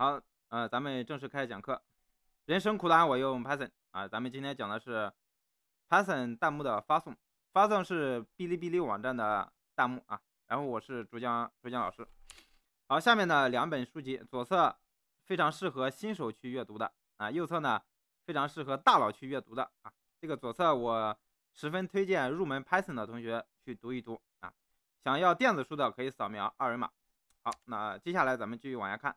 好，呃，咱们正式开始讲课。人生苦短，我用 Python 啊。咱们今天讲的是 Python 弹幕的发送，发送是哔哩哔哩网站的弹幕啊。然后我是主讲主讲老师。好，下面的两本书籍，左侧非常适合新手去阅读的啊，右侧呢非常适合大佬去阅读的啊。这个左侧我十分推荐入门 Python 的同学去读一读啊。想要电子书的可以扫描二维码。好，那接下来咱们继续往下看。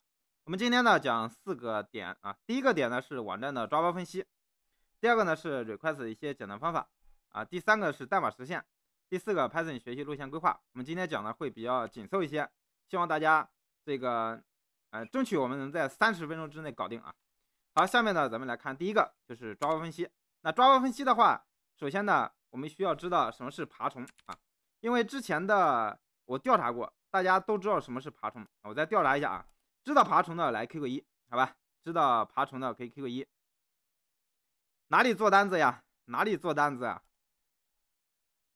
我们今天呢讲四个点啊，第一个点呢是网站的抓包分析，第二个呢是 request 一些简单方法啊，第三个是代码实现，第四个 Python 学习路线规划。我们今天讲的会比较紧凑一些，希望大家这个呃，争取我们能在三十分钟之内搞定啊。好，下面呢咱们来看第一个就是抓包分析。那抓包分析的话，首先呢我们需要知道什么是爬虫啊，因为之前的我调查过，大家都知道什么是爬虫，我再调查一下啊。知道爬虫的来扣个一，好吧？知道爬虫的可以扣个一。哪里做单子呀？哪里做单子啊？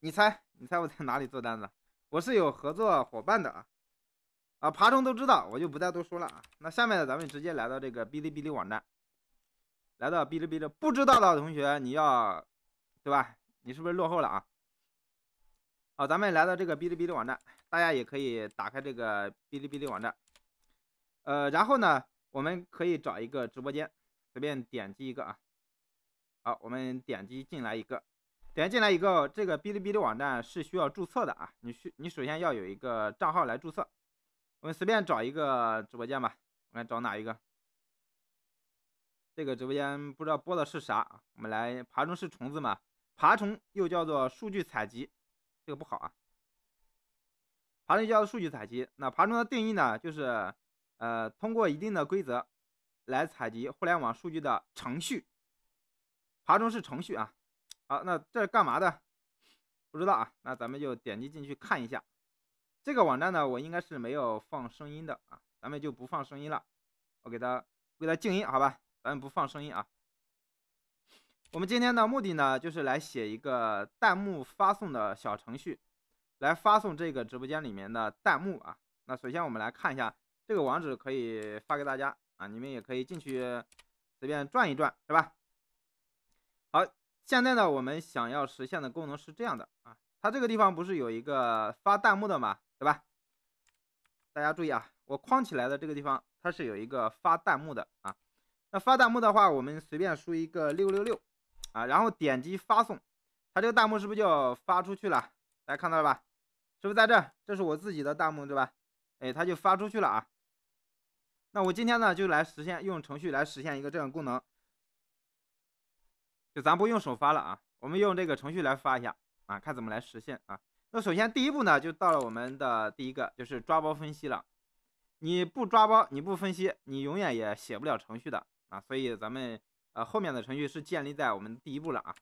你猜，你猜我在哪里做单子？我是有合作伙伴的啊！啊，爬虫都知道，我就不再多说了啊。那下面呢，咱们直接来到这个哔哩哔哩网站，来到哔哩哔哩。不知道的同学，你要对吧？你是不是落后了啊？好，咱们来到这个哔哩哔哩网站，大家也可以打开这个哔哩哔哩网站。呃，然后呢，我们可以找一个直播间，随便点击一个啊。好，我们点击进来一个，点进来一个。这个哔哩哔哩网站是需要注册的啊，你需你首先要有一个账号来注册。我们随便找一个直播间吧，我们来找哪一个。这个直播间不知道播的是啥啊？我们来爬虫是虫子嘛？爬虫又叫做数据采集，这个不好啊。爬虫叫做数据采集，那爬虫的定义呢，就是。呃，通过一定的规则来采集互联网数据的程序，爬虫是程序啊。好，那这是干嘛的？不知道啊。那咱们就点击进去看一下。这个网站呢，我应该是没有放声音的啊，咱们就不放声音了。我给它给它静音好吧，咱们不放声音啊。我们今天的目的呢，就是来写一个弹幕发送的小程序，来发送这个直播间里面的弹幕啊。那首先我们来看一下。这个网址可以发给大家啊，你们也可以进去随便转一转，是吧？好，现在呢，我们想要实现的功能是这样的啊，它这个地方不是有一个发弹幕的嘛，对吧？大家注意啊，我框起来的这个地方它是有一个发弹幕的啊。那发弹幕的话，我们随便输一个六六六啊，然后点击发送，它这个弹幕是不是就发出去了？大家看到了吧？是不是在这？这是我自己的弹幕，对吧？哎，它就发出去了啊。那我今天呢，就来实现用程序来实现一个这样功能，就咱不用手发了啊，我们用这个程序来发一下啊，看怎么来实现啊。那首先第一步呢，就到了我们的第一个，就是抓包分析了。你不抓包，你不分析，你永远也写不了程序的啊。所以咱们呃后面的程序是建立在我们第一步了啊。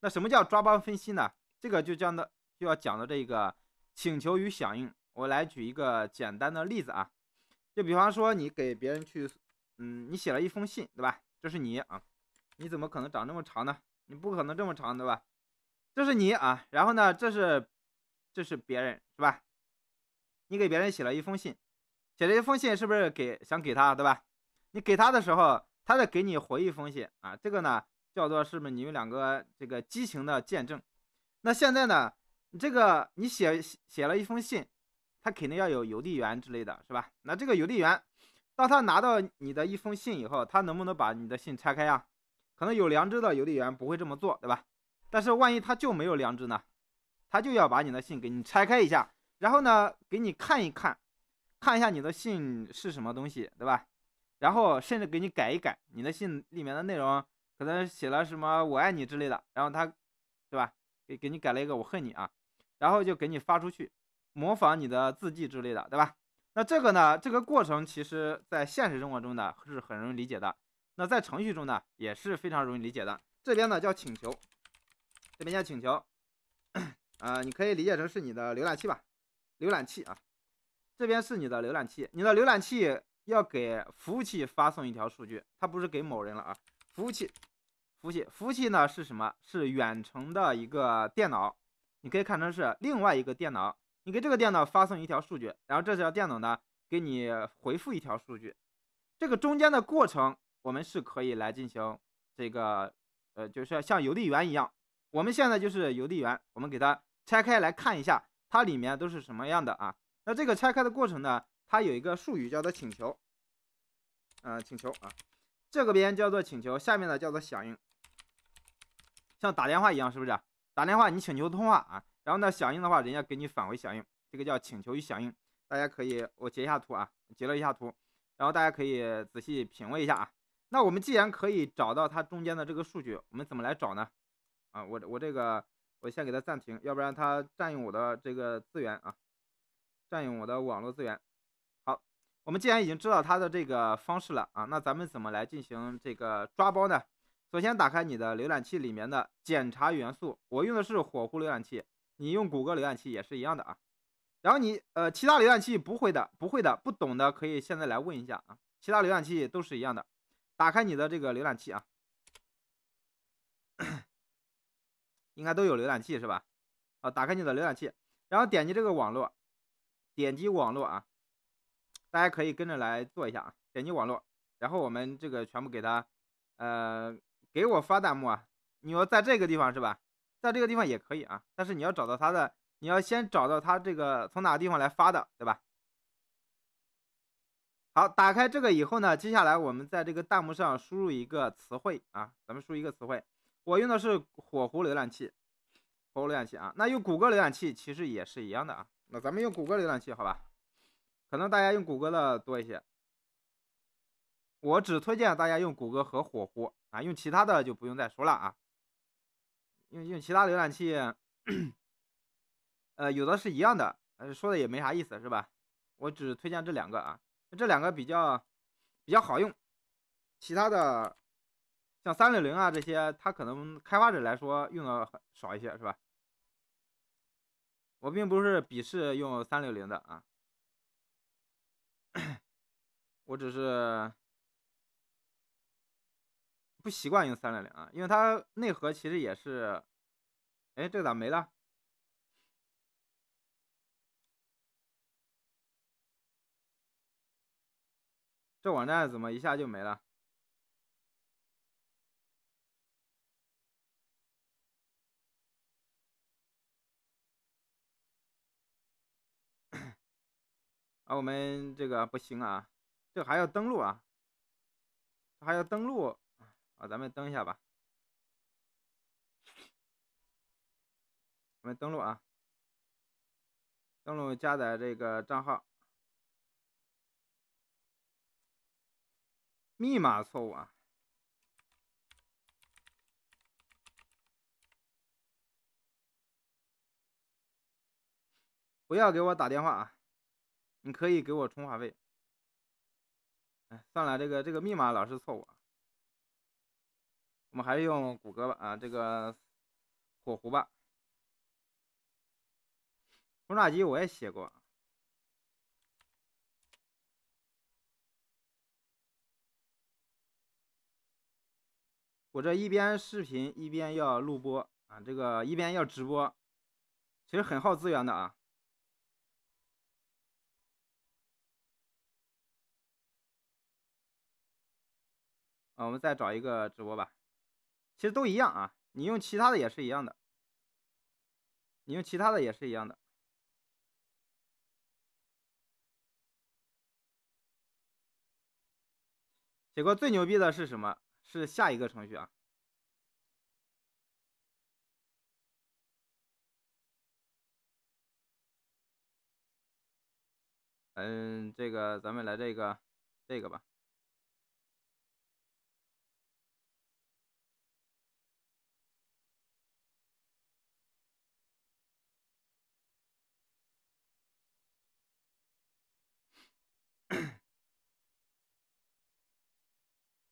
那什么叫抓包分析呢？这个就讲的就要讲的这个请求与响应。我来举一个简单的例子啊。就比方说，你给别人去，嗯，你写了一封信，对吧？这是你啊，你怎么可能长那么长呢？你不可能这么长，对吧？这是你啊，然后呢，这是这是别人，是吧？你给别人写了一封信，写了一封信，是不是给想给他，对吧？你给他的时候，他在给你回一封信啊，这个呢叫做是不是你们两个这个激情的见证？那现在呢，这个你写写了一封信。他肯定要有邮递员之类的是吧？那这个邮递员，当他拿到你的一封信以后，他能不能把你的信拆开呀？可能有良知的邮递员不会这么做，对吧？但是万一他就没有良知呢？他就要把你的信给你拆开一下，然后呢，给你看一看，看一下你的信是什么东西，对吧？然后甚至给你改一改你的信里面的内容，可能写了什么“我爱你”之类的，然后他，对吧？给给你改了一个“我恨你”啊，然后就给你发出去。模仿你的字迹之类的，对吧？那这个呢？这个过程其实在现实生活中呢是很容易理解的。那在程序中呢也是非常容易理解的。这边呢叫请求，这边叫请求。啊，你可以理解成是你的浏览器吧？浏览器啊，这边是你的浏览器，你的浏览器要给服务器发送一条数据，它不是给某人了啊。服务器，服务器，服务器呢是什么？是远程的一个电脑，你可以看成是另外一个电脑。你给这个电脑发送一条数据，然后这条电脑呢给你回复一条数据，这个中间的过程我们是可以来进行这个，呃，就是像邮递员一样，我们现在就是邮递员，我们给它拆开来看一下，它里面都是什么样的啊？那这个拆开的过程呢，它有一个术语叫做请求，呃，请求啊，这个边叫做请求，下面呢叫做响应，像打电话一样，是不是？打电话你请求通话啊？然后呢，响应的话，人家给你返回响应，这个叫请求与响应。大家可以，我截一下图啊，截了一下图，然后大家可以仔细品味一下啊。那我们既然可以找到它中间的这个数据，我们怎么来找呢？啊，我我这个我先给它暂停，要不然它占用我的这个资源啊，占用我的网络资源。好，我们既然已经知道它的这个方式了啊，那咱们怎么来进行这个抓包呢？首先打开你的浏览器里面的检查元素，我用的是火狐浏览器。你用谷歌浏览器也是一样的啊，然后你呃其他浏览器不会的，不会的，不懂的可以现在来问一下啊，其他浏览器都是一样的。打开你的这个浏览器啊，应该都有浏览器是吧？啊，打开你的浏览器，然后点击这个网络，点击网络啊，大家可以跟着来做一下啊，点击网络，然后我们这个全部给它，呃给我发弹幕啊，你说在这个地方是吧？在这个地方也可以啊，但是你要找到它的，你要先找到它这个从哪个地方来发的，对吧？好，打开这个以后呢，接下来我们在这个弹幕上输入一个词汇啊，咱们输一个词汇。我用的是火狐浏览器，火狐浏览器啊，那用谷歌浏览器其实也是一样的啊。那咱们用谷歌浏览器好吧？可能大家用谷歌的多一些，我只推荐大家用谷歌和火狐啊，用其他的就不用再说了啊。用用其他浏览器，呃，有的是一样的，说的也没啥意思，是吧？我只推荐这两个啊，这两个比较比较好用，其他的像三六零啊这些，它可能开发者来说用的少一些，是吧？我并不是鄙视用三六零的啊，我只是。不习惯用三六零啊，因为它内核其实也是，哎，这个咋没了？这网站怎么一下就没了？啊，我们这个不行啊，这还要登录啊，还要登录。啊，咱们登一下吧。我们登录啊，登录加载这个账号，密码错误啊！不要给我打电话啊，你可以给我充话费。哎，算了，这个这个密码老是错误啊。我们还是用谷歌吧，啊，这个火狐吧。轰炸机我也写过。我这一边视频一边要录播啊，这个一边要直播，其实很耗资源的啊。啊，我们再找一个直播吧。其实都一样啊，你用其他的也是一样的。你用其他的也是一样的。写过最牛逼的是什么？是下一个程序啊。嗯，这个咱们来这个，这个吧。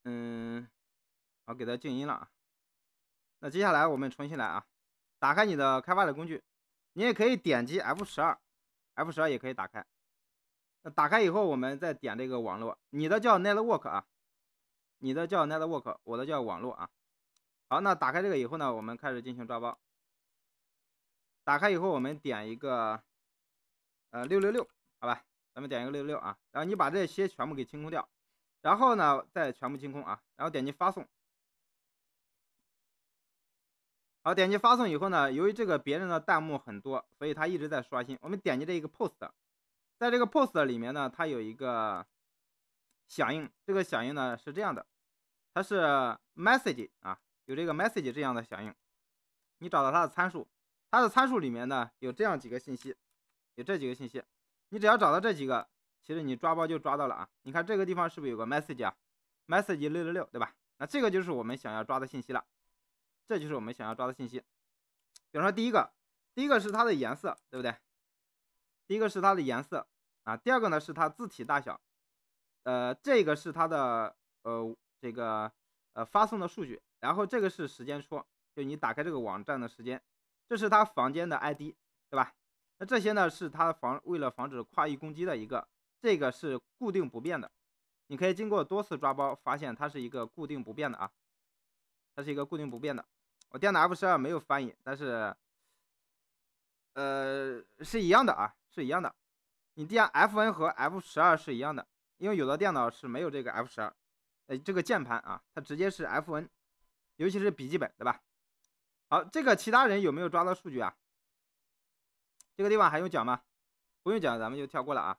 嗯，好，给它静音了啊。那接下来我们重新来啊，打开你的开发的工具，你也可以点击 F12，F12 也可以打开。那打开以后，我们再点这个网络，你的叫 Network 啊，你的叫 Network，我的叫网络啊。好，那打开这个以后呢，我们开始进行抓包。打开以后，我们点一个呃六六六，好吧，咱们点一个六六六啊。然后你把这些全部给清空掉。然后呢，再全部清空啊，然后点击发送。好，点击发送以后呢，由于这个别人的弹幕很多，所以它一直在刷新。我们点击这一个 POST，在这个 POST 里面呢，它有一个响应，这个响应呢是这样的，它是 message 啊，有这个 message 这样的响应。你找到它的参数，它的参数里面呢有这样几个信息，有这几个信息，你只要找到这几个。其实你抓包就抓到了啊！你看这个地方是不是有个 message 啊？message 六六六，对吧？那这个就是我们想要抓的信息了，这就是我们想要抓的信息。比如说第一个，第一个是它的颜色，对不对？第一个是它的颜色啊。第二个呢是它字体大小，呃，这个是它的呃这个呃发送的数据，然后这个是时间戳，就你打开这个网站的时间。这是它房间的 ID，对吧？那这些呢是它防为了防止跨域攻击的一个。这个是固定不变的，你可以经过多次抓包发现它是一个固定不变的啊，它是一个固定不变的。我电脑 F 十二没有翻译，但是，呃，是一样的啊，是一样的。你电 F N 和 F 十二是一样的，因为有的电脑是没有这个 F 十二，哎，这个键盘啊，它直接是 F N，尤其是笔记本，对吧？好，这个其他人有没有抓到数据啊？这个地方还用讲吗？不用讲，咱们就跳过了啊。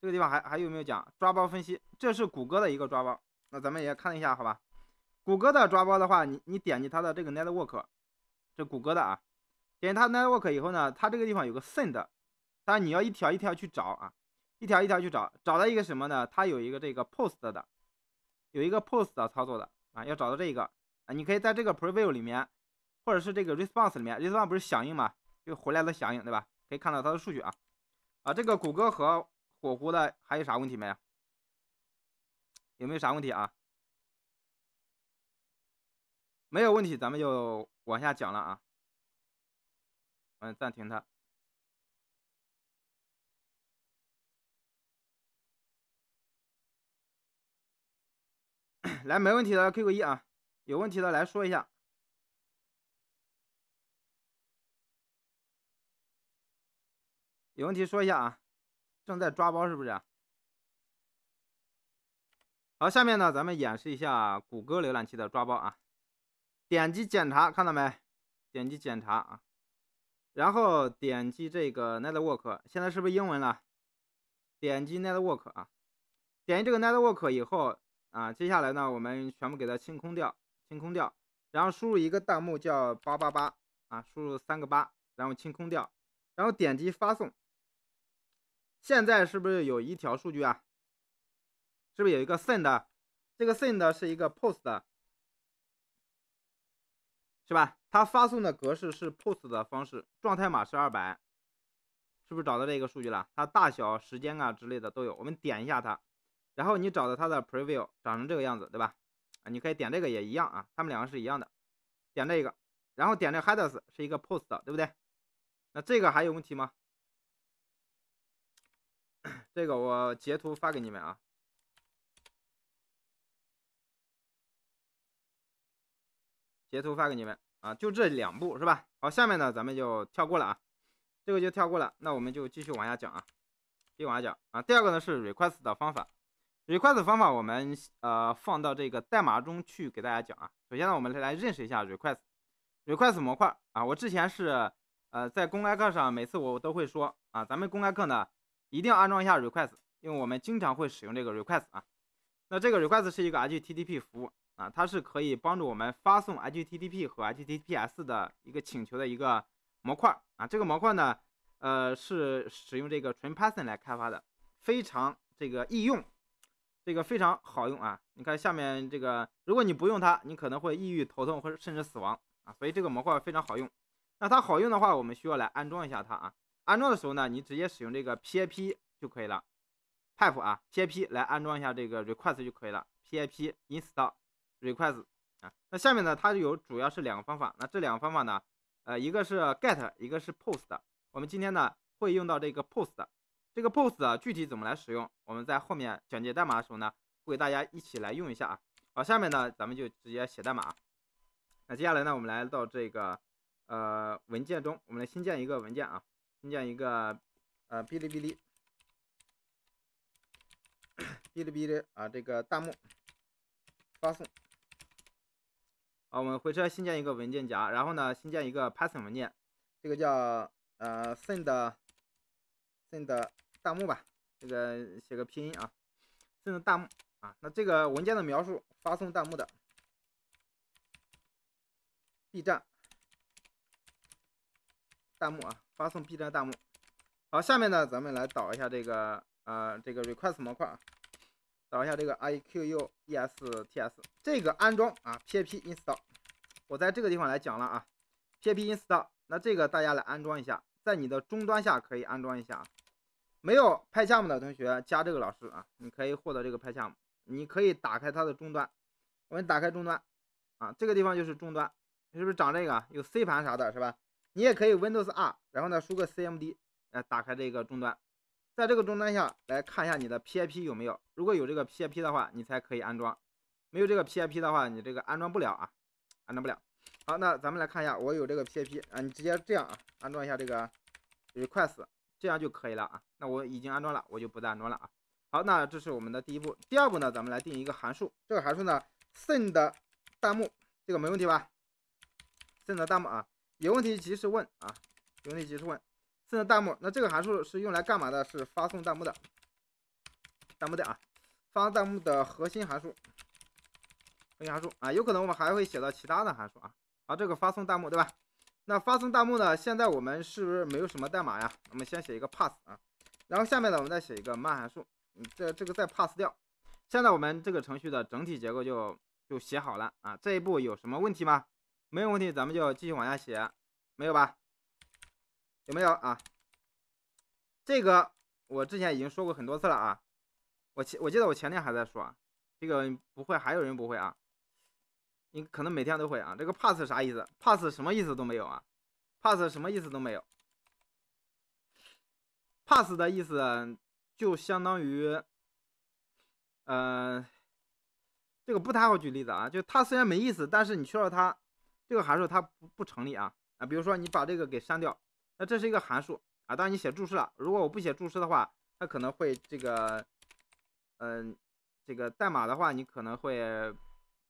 这个地方还还有没有讲抓包分析？这是谷歌的一个抓包，那咱们也看一下，好吧？谷歌的抓包的话，你你点击它的这个 network，这谷歌的啊，点它 network 以后呢，它这个地方有个 send，但然你要一条一条去找啊，一条一条去找，找到一个什么呢？它有一个这个 post 的，有一个 post 操作的啊，要找到这个啊，你可以在这个 preview 里面，或者是这个 response 里面，response 不是响应嘛？就回来的响应对吧？可以看到它的数据啊，啊，这个谷歌和火狐的还有啥问题没？有没有啥问题啊？没有问题，咱们就往下讲了啊。嗯，暂停它。来，没问题的扣个一啊，有问题的来说一下。有问题说一下啊。正在抓包是不是？好，下面呢，咱们演示一下谷歌浏览器的抓包啊。点击检查，看到没？点击检查啊，然后点击这个 Network，现在是不是英文了？点击 Network 啊，点击这个 Network 以后啊，接下来呢，我们全部给它清空掉，清空掉，然后输入一个弹幕叫八八八啊，输入三个八，然后清空掉，然后点击发送。现在是不是有一条数据啊？是不是有一个 send 这个 send 是一个 post，是吧？它发送的格式是 post 的方式，状态码是二百，是不是找到这个数据了？它大小、时间啊之类的都有。我们点一下它，然后你找到它的 preview 长成这个样子，对吧？啊，你可以点这个也一样啊，它们两个是一样的。点这个，然后点这个 headers 是一个 post，对不对？那这个还有问题吗？这个我截图发给你们啊，截图发给你们啊，就这两步是吧？好，下面呢咱们就跳过了啊，这个就跳过了，那我们就继续往下讲啊，继续往下讲啊。第二个呢是 request 的方法，request 方法我们呃放到这个代码中去给大家讲啊。首先呢我们来认识一下 request，request 模块啊。我之前是呃在公开课上每次我都会说啊，咱们公开课呢。一定要安装一下 r e q u e s t 因为我们经常会使用这个 r e q u e s t 啊。那这个 r e q u e s t 是一个 HTTP 服务啊，它是可以帮助我们发送 HTTP 和 HTTPS 的一个请求的一个模块啊。这个模块呢，呃，是使用这个纯 Python 来开发的，非常这个易用，这个非常好用啊。你看下面这个，如果你不用它，你可能会抑郁、头痛，或者甚至死亡啊。所以这个模块非常好用。那它好用的话，我们需要来安装一下它啊。安装的时候呢，你直接使用这个 pip 就可以了，pip 啊 pip 来安装一下这个 r e q u e s t 就可以了，pip install r e q u e s t 啊。那下面呢，它有主要是两个方法，那这两个方法呢，呃，一个是 get，一个是 post。我们今天呢会用到这个 post，这个 post 啊具体怎么来使用，我们在后面讲解代码的时候呢，会给大家一起来用一下啊。好，下面呢咱们就直接写代码那接下来呢，我们来到这个呃文件中，我们来新建一个文件啊。新建一个啊，哔哩哔哩，哔哩哔哩啊，这个弹幕发送。啊，我们回车新建一个文件夹，然后呢，新建一个 Python 文件，这个叫呃 send send 弹幕吧，这个写个拼音啊，send 弹幕啊。那这个文件的描述，发送弹幕的，B 站弹幕啊。发送 B 站弹幕。好，下面呢，咱们来导一下这个呃这个 request 模块啊，导一下这个 i q u e s t s 这个安装啊 p i p install，我在这个地方来讲了啊 p i p install，那这个大家来安装一下，在你的终端下可以安装一下啊。没有派项目的同学加这个老师啊，你可以获得这个派项目，你可以打开它的终端，我们打开终端啊，这个地方就是终端，是不是长这个有 C 盘啥的是吧？你也可以 Windows R，然后呢输个 CMD，呃，打开这个终端，在这个终端下来看一下你的 pip 有没有，如果有这个 pip 的话，你才可以安装；没有这个 pip 的话，你这个安装不了啊，安装不了。好，那咱们来看一下，我有这个 pip 啊，你直接这样啊，安装一下这个 request，这样就可以了啊。那我已经安装了，我就不再安装了啊。好，那这是我们的第一步。第二步呢，咱们来定一个函数，这个函数呢 send 弹幕，这个没问题吧？send 弹幕啊。有问题及时问啊，有问题及时问，发送弹幕。那这个函数是用来干嘛的？是发送弹幕的，弹幕的啊，发送弹幕的核心函数，核心函数啊，有可能我们还会写到其他的函数啊。啊，这个发送弹幕对吧？那发送弹幕呢？现在我们是不是没有什么代码呀？我们先写一个 pass 啊，然后下面呢，我们再写一个 m a n 函数，嗯，这这个再 pass 掉。现在我们这个程序的整体结构就就写好了啊。这一步有什么问题吗？没有问题，咱们就继续往下写，没有吧？有没有啊？这个我之前已经说过很多次了啊，我前我记得我前天还在说，这个不会还有人不会啊？你可能每天都会啊，这个 pass 啥意思？pass 什么意思都没有啊？pass 什么意思都没有？pass 的意思就相当于，呃，这个不太好举例子啊，就它虽然没意思，但是你去了它。这个函数它不不成立啊啊！比如说你把这个给删掉，那这是一个函数啊。当然你写注释了，如果我不写注释的话，它可能会这个，嗯，这个代码的话，你可能会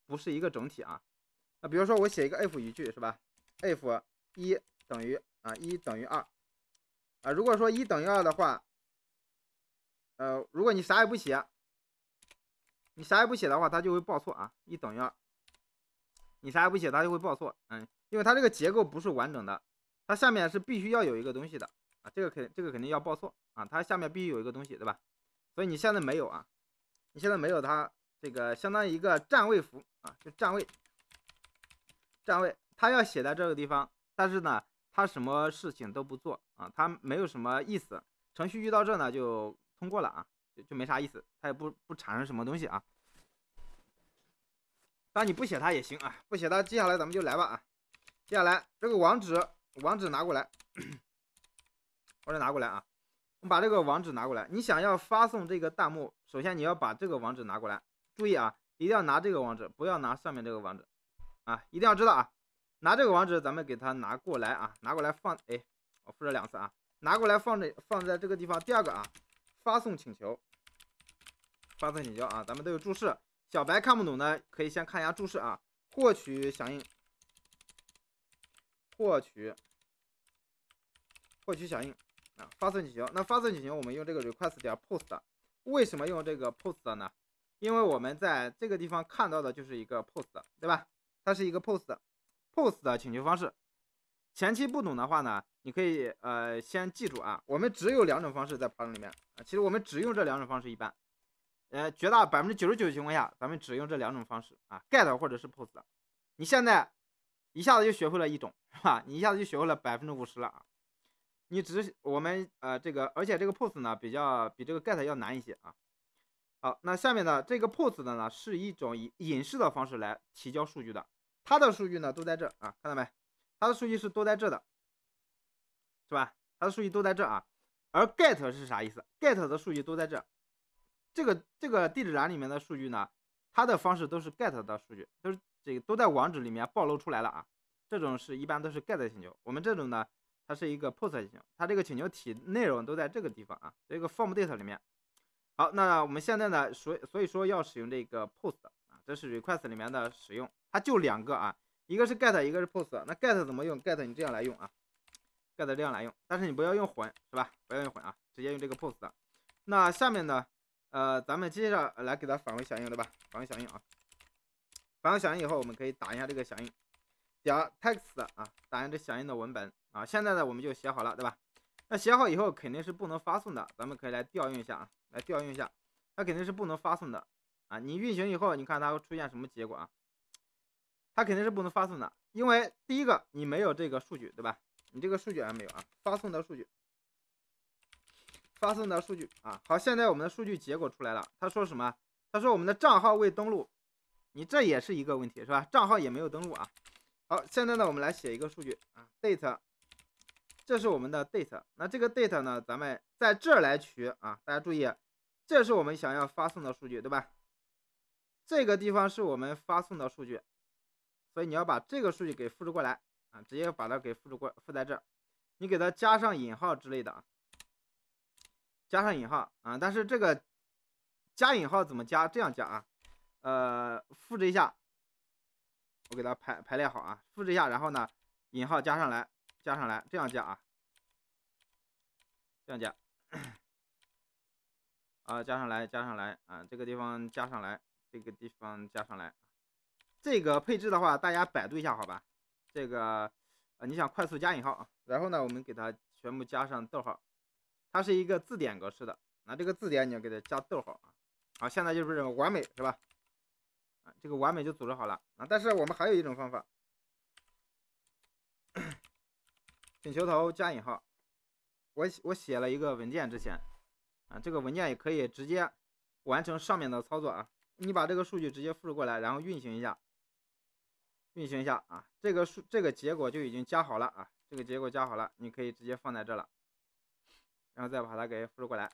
不是一个整体啊。那比如说我写一个 if 语句是吧？if 一等于啊一等于二啊，如果说一等于二的话，呃，如果你啥也不写，你啥也不写的话，它就会报错啊。一等于二。你啥也不写，它就会报错，嗯，因为它这个结构不是完整的，它下面是必须要有一个东西的啊，这个肯这个肯定要报错啊，它下面必须有一个东西，对吧？所以你现在没有啊，你现在没有它这个相当于一个占位符啊，就占位，占位，它要写在这个地方，但是呢，它什么事情都不做啊，它没有什么意思，程序遇到这呢就通过了啊，就就没啥意思，它也不不产生什么东西啊。那你不写它也行啊，不写它，接下来咱们就来吧啊。接下来这个网址，网址拿过来，或者拿过来啊，我们把这个网址拿过来。你想要发送这个弹幕，首先你要把这个网址拿过来。注意啊，一定要拿这个网址，不要拿上面这个网址啊，一定要知道啊，拿这个网址，咱们给它拿过来啊，拿过来放，哎，我复制两次啊，拿过来放在放在这个地方。第二个啊，发送请求，发送请求啊，咱们都有注释。小白看不懂的，可以先看一下注释啊。获取响应，获取，获取响应啊。发送请求，那发送请求我们用这个 request 点 post，为什么用这个 post 呢？因为我们在这个地方看到的就是一个 post，对吧？它是一个 post，post 的请求方式。前期不懂的话呢，你可以呃先记住啊，我们只有两种方式在 Python 里面啊，其实我们只用这两种方式一般。呃，绝大百分之九十九的情况下，咱们只用这两种方式啊，GET 或者是 POST。你现在一下子就学会了一种是吧？你一下子就学会了百分之五十了啊！你只我们呃这个，而且这个 POST 呢比较比这个 GET 要难一些啊。好，那下面呢，这个 POST 的呢，是一种以隐式的方式来提交数据的，它的数据呢都在这啊，看到没？它的数据是都在这的，是吧？它的数据都在这啊。而 GET 是啥意思？GET 的数据都在这。这个这个地址栏里面的数据呢，它的方式都是 get 的数据，都是这个都在网址里面暴露出来了啊。这种是一般都是 get 请求，我们这种呢，它是一个 post 请求，它这个请求体内容都在这个地方啊，这个 form d a t e 里面。好，那我们现在呢，所所以说要使用这个 post 啊，这是 request 里面的使用，它就两个啊，一个是 get，一个是 post。那 get 怎么用？get 你这样来用啊，get 这样来用，但是你不要用混是吧？不要用混啊，直接用这个 post。那下面呢？呃，咱们接下来给它返回响应，对吧？返回响应啊，返回响应以后，我们可以打一下这个响应，点 text 啊，打印这响应的文本啊。现在呢，我们就写好了，对吧？那写好以后肯定是不能发送的，咱们可以来调用一下啊，来调用一下，它肯定是不能发送的啊。你运行以后，你看它会出现什么结果啊？它肯定是不能发送的，因为第一个你没有这个数据，对吧？你这个数据还没有啊，发送的数据。发送的数据啊，好，现在我们的数据结果出来了。他说什么？他说我们的账号未登录，你这也是一个问题，是吧？账号也没有登录啊。好，现在呢，我们来写一个数据啊，date，这是我们的 date。那这个 date 呢，咱们在这来取啊。大家注意，这是我们想要发送的数据，对吧？这个地方是我们发送的数据，所以你要把这个数据给复制过来啊，直接把它给复制过，附在这，你给它加上引号之类的啊。加上引号啊，但是这个加引号怎么加？这样加啊，呃，复制一下，我给它排排列好啊，复制一下，然后呢，引号加上来，加上来，这样加啊，这样加，啊，加上来，加上来啊，这个地方加上来，这个地方加上来，这个配置的话，大家百度一下好吧，这个呃，你想快速加引号啊，然后呢，我们给它全部加上逗号。它是一个字典格式的，那这个字典你要给它加逗号啊。好，现在就是完美是吧？啊，这个完美就组织好了啊。但是我们还有一种方法，请求头加引号。我我写了一个文件之前啊，这个文件也可以直接完成上面的操作啊。你把这个数据直接复制过来，然后运行一下，运行一下啊。这个数这个结果就已经加好了啊，这个结果加好了，你可以直接放在这了。然后再把它给复制过来，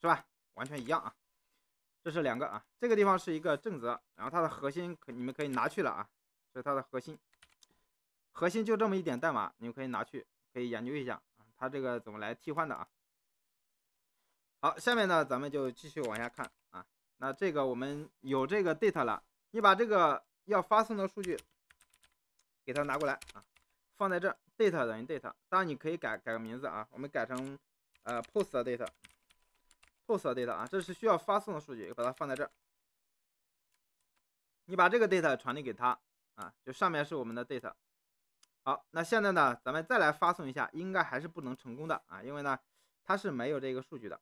是吧？完全一样啊。这是两个啊，这个地方是一个正则，然后它的核心可你们可以拿去了啊，这是它的核心，核心就这么一点代码，你们可以拿去，可以研究一下啊，它这个怎么来替换的啊？好，下面呢咱们就继续往下看啊。那这个我们有这个 data 了，你把这个要发送的数据给它拿过来啊，放在这 data 等于 data，当然你可以改改个名字啊，我们改成。呃，post data，post data 啊，这是需要发送的数据，把它放在这儿。你把这个 data 传递给他啊，就上面是我们的 data。好，那现在呢，咱们再来发送一下，应该还是不能成功的啊，因为呢，它是没有这个数据的，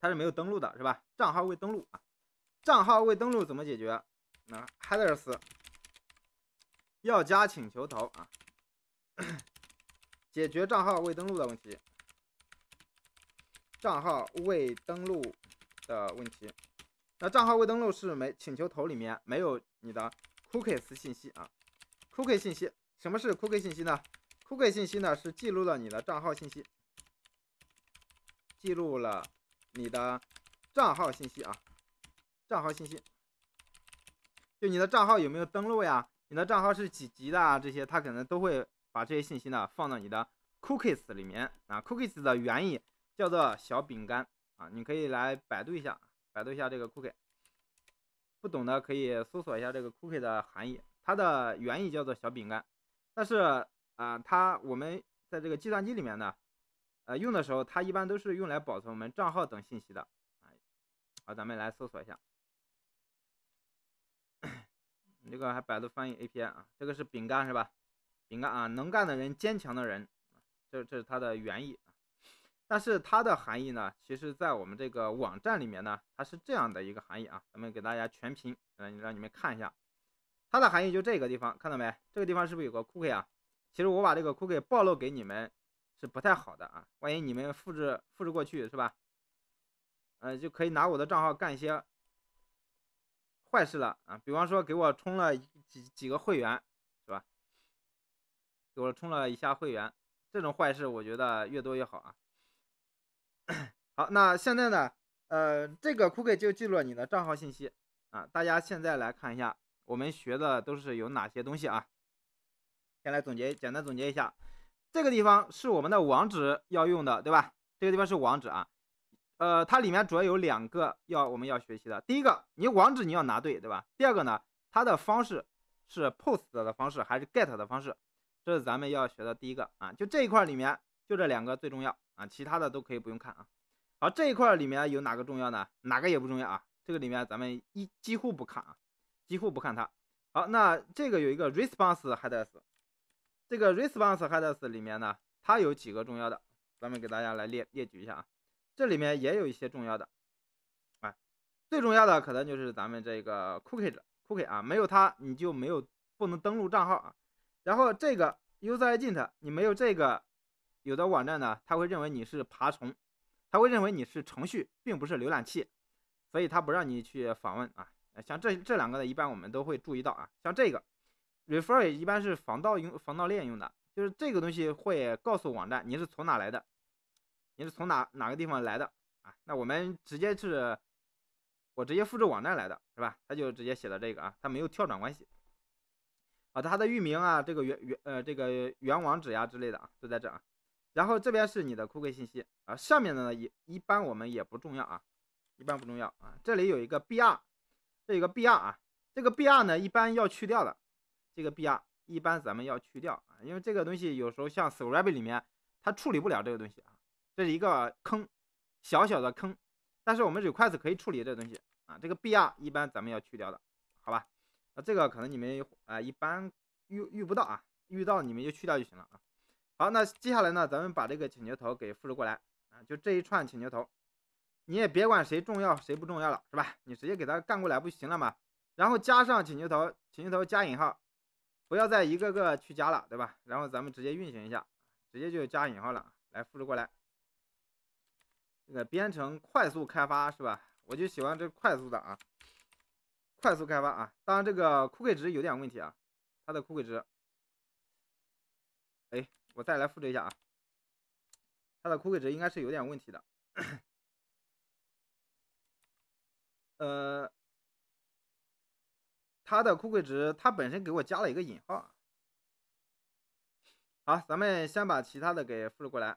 它是没有登录的，是吧？账号未登录啊，账号未登录怎么解决？那 headers 要加请求头啊，解决账号未登录的问题。账号未登录的问题，那账号未登录是没请求头里面没有你的 cookies 信息啊，cookie 信息，什么是 cookie 信息呢？cookie 信息呢是记录了你的账号信息，记录了你的账号信息啊，账号信息，就你的账号有没有登录呀？你的账号是几级的啊？这些他可能都会把这些信息呢放到你的 cookies 里面啊，cookies 的原意叫做小饼干啊，你可以来百度一下，百度一下这个 cookie，不懂的可以搜索一下这个 cookie 的含义，它的原意叫做小饼干，但是啊，它我们在这个计算机里面呢，呃，用的时候它一般都是用来保存我们账号等信息的啊。好，咱们来搜索一下，这个还百度翻译 API 啊，这个是饼干是吧？饼干啊，能干的人，坚强的人，这这是它的原意。但是它的含义呢？其实，在我们这个网站里面呢，它是这样的一个含义啊。咱们给大家全屏，嗯，让你们看一下，它的含义就这个地方，看到没？这个地方是不是有个 cookie 啊？其实我把这个 cookie 暴露给你们是不太好的啊。万一你们复制复制过去是吧？嗯，就可以拿我的账号干一些坏事了啊。比方说给我充了几几个会员是吧？给我充了一下会员，这种坏事我觉得越多越好啊。好，那现在呢？呃，这个 cookie 就记录了你的账号信息啊。大家现在来看一下，我们学的都是有哪些东西啊？先来总结，简单总结一下。这个地方是我们的网址要用的，对吧？这个地方是网址啊。呃，它里面主要有两个要我们要学习的。第一个，你网址你要拿对，对吧？第二个呢，它的方式是 post 的方式还是 get 的方式？这是咱们要学的第一个啊。就这一块里面就这两个最重要啊，其他的都可以不用看啊。好，这一块里面有哪个重要呢？哪个也不重要啊。这个里面咱们一几乎不看啊，几乎不看它。好，那这个有一个 response headers，这个 response headers 里面呢，它有几个重要的，咱们给大家来列列举一下啊。这里面也有一些重要的，啊，最重要的可能就是咱们这个 cookie，cookie 啊，没有它你就没有不能登录账号啊。然后这个 user agent，你没有这个，有的网站呢，它会认为你是爬虫。他会认为你是程序，并不是浏览器，所以他不让你去访问啊。像这这两个呢，一般我们都会注意到啊。像这个 r e f e r e 一般是防盗用、防盗链用的，就是这个东西会告诉网站你是从哪来的，你是从哪哪个地方来的啊。那我们直接是，我直接复制网站来的是吧？他就直接写的这个啊，他没有跳转关系啊。他的域名啊，这个原原呃这个原网址呀之类的啊，都在这啊。然后这边是你的库柜信息啊，上面的呢也一般我们也不重要啊，一般不重要啊。这里有一个 b r 这有个 b r 啊，这个 b r 呢一般要去掉的，这个 b r 一般咱们要去掉啊，因为这个东西有时候像 s c r a b b e 里面它处理不了这个东西啊，这是一个坑，小小的坑，但是我们 request 可以处理这东西啊，这个 b r 一般咱们要去掉的，好吧？啊，这个可能你们啊一般遇遇不到啊，遇到你们就去掉就行了啊。好，那接下来呢？咱们把这个请求头给复制过来啊，就这一串请求头，你也别管谁重要谁不重要了，是吧？你直接给它干过来不行了吗？然后加上请求头，请求头加引号，不要再一个个去加了，对吧？然后咱们直接运行一下，直接就加引号了，来复制过来。这个编程快速开发是吧？我就喜欢这快速的啊，快速开发啊。当然这个库 K 值有点问题啊，它的库 K 值，哎。我再来复制一下啊，它的库柜值应该是有点问题的。呃，它的库柜值它本身给我加了一个引号。好，咱们先把其他的给复制过来，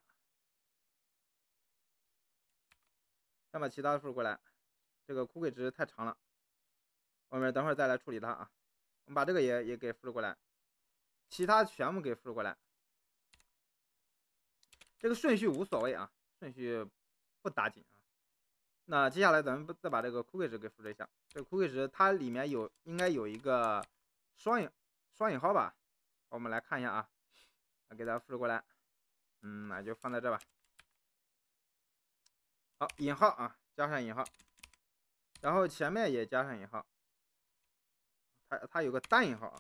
先把其他的复制过来。这个库柜值太长了，我们等会儿再来处理它啊。我们把这个也也给复制过来，其他全部给复制过来。这个顺序无所谓啊，顺序不打紧啊。那接下来咱们不再把这个枯萎值给复制一下。这个枯萎值它里面有应该有一个双引双引号吧？我们来看一下啊，给它复制过来。嗯，那就放在这吧。好，引号啊，加上引号，然后前面也加上引号。它它有个单引号啊，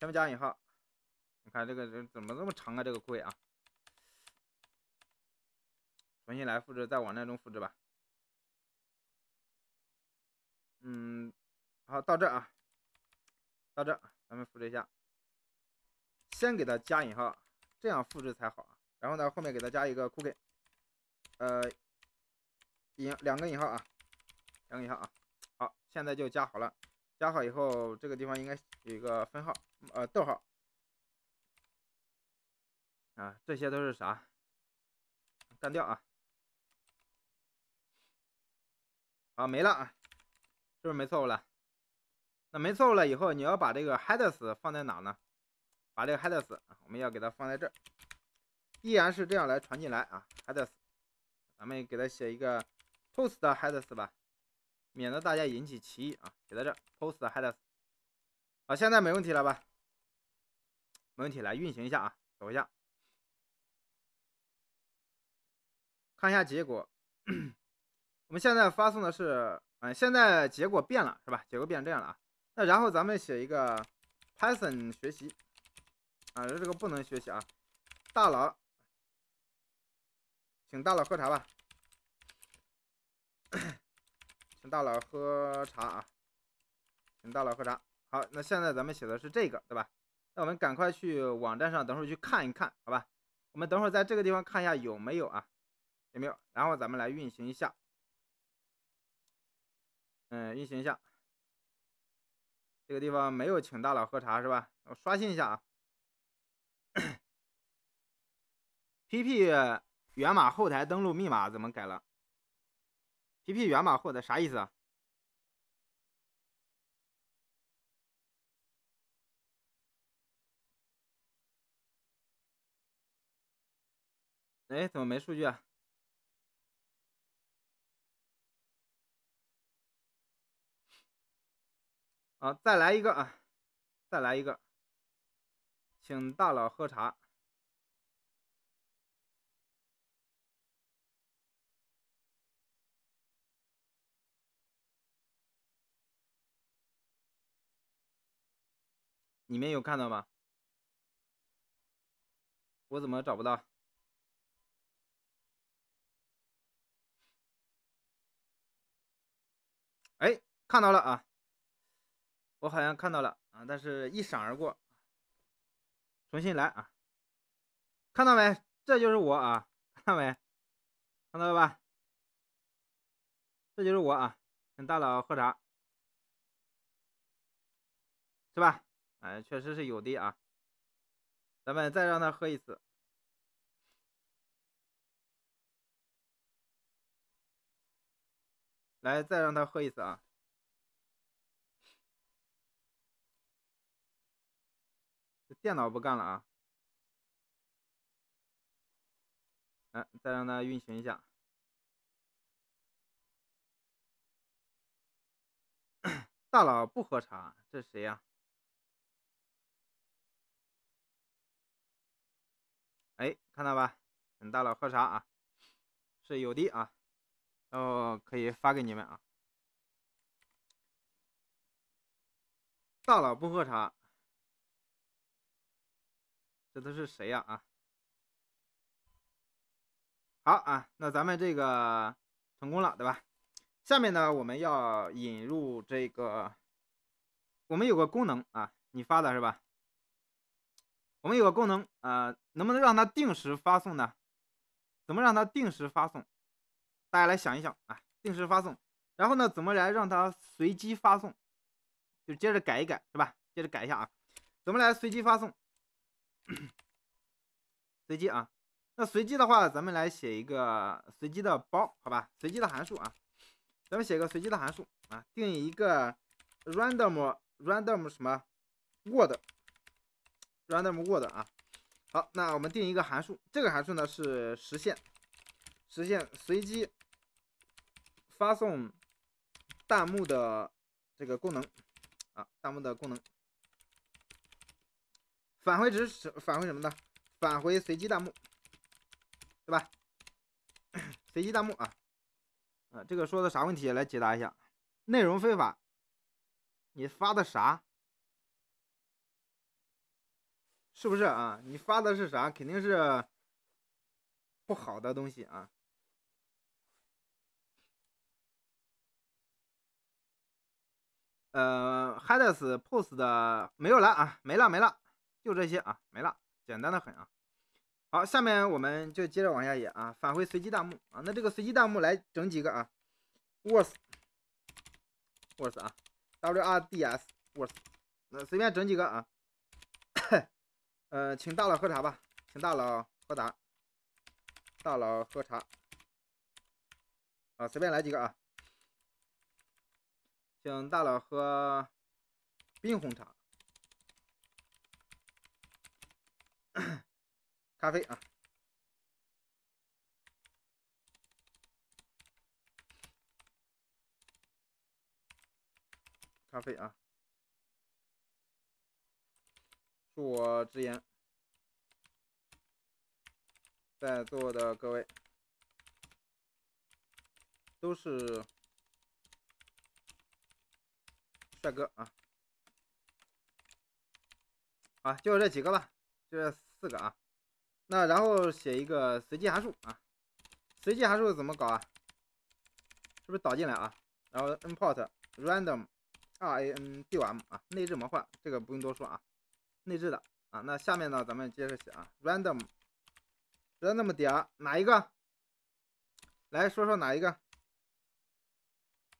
前面加引号。你看这个人怎么这么长啊？这个柜啊。重新来复制，在网站中复制吧。嗯，好，到这啊，到这，咱们复制一下。先给它加引号，这样复制才好啊。然后呢，后面给它加一个 cookie，呃，引两个引号啊，两个引号啊。好，现在就加好了。加好以后，这个地方应该有一个分号，呃，逗号。啊，这些都是啥？干掉啊！好，没了啊，是不是没错误了？那没错误了以后，你要把这个 headers 放在哪呢？把这个 headers，我们要给它放在这儿，依然是这样来传进来啊。headers，咱们给它写一个 post headers 吧，免得大家引起歧义啊。写在这 post headers，好，现在没问题了吧？没问题，来运行一下啊，走一下，看一下结果。我们现在发送的是，嗯，现在结果变了是吧？结果变这样了啊。那然后咱们写一个 Python 学习，啊，这个不能学习啊。大佬，请大佬喝茶吧，请大佬喝茶啊，请大佬喝茶。好，那现在咱们写的是这个，对吧？那我们赶快去网站上，等会儿去看一看，好吧？我们等会儿在这个地方看一下有没有啊，有没有？然后咱们来运行一下。嗯，运行一下。这个地方没有请大佬喝茶是吧？我刷新一下啊。PP 源码后台登录密码怎么改了？p p 源码后台啥意思？啊？哎，怎么没数据啊？好，再来一个啊！再来一个，请大佬喝茶。你们有看到吗？我怎么找不到？哎，看到了啊！我好像看到了啊，但是一闪而过。重新来啊，看到没？这就是我啊，看到没？看到了吧？这就是我啊，请大佬喝茶，是吧？哎，确实是有的啊。咱们再让他喝一次，来，再让他喝一次啊。电脑不干了啊！来，再让它运行一下。大佬不喝茶，这是谁呀？哎，看到吧？等大佬喝茶啊，是有的啊，然后可以发给你们啊。大佬不喝茶。这都是谁呀？啊，好啊，那咱们这个成功了，对吧？下面呢，我们要引入这个，我们有个功能啊，你发的是吧？我们有个功能啊，能不能让它定时发送呢？怎么让它定时发送？大家来想一想啊，定时发送，然后呢，怎么来让它随机发送？就接着改一改，是吧？接着改一下啊，怎么来随机发送？随机啊，那随机的话，咱们来写一个随机的包，好吧？随机的函数啊，咱们写个随机的函数啊，定义一个 random random 什么 word random word 啊。好，那我们定一个函数，这个函数呢是实现实现随机发送弹幕的这个功能啊，弹幕的功能。返回值是返回什么呢？返回随机弹幕，对吧？随机弹幕啊，啊，这个说的啥问题来解答一下？内容非法，你发的啥？是不是啊？你发的是啥？肯定是不好的东西啊。呃，还 s pose 的没有了啊，没了没了。就这些啊，没了，简单的很啊。好，下面我们就接着往下演啊，返回随机弹幕啊。那这个随机弹幕来整几个啊？Words，words 啊，W R D S words，那随便整几个啊。呃，请大佬喝茶吧，请大佬喝茶，大佬喝茶。啊，随便来几个啊，请大佬喝冰红茶。咖啡啊，咖啡啊！恕我直言，在座的各位都是帅哥啊！啊，就这几个吧，这。四个啊，那然后写一个随机函数啊，随机函数怎么搞啊？是不是导进来啊？然后 import random，random 啊，内置模块，这个不用多说啊，内置的啊。那下面呢，咱们接着写啊，random，random 点哪一个？来说说哪一个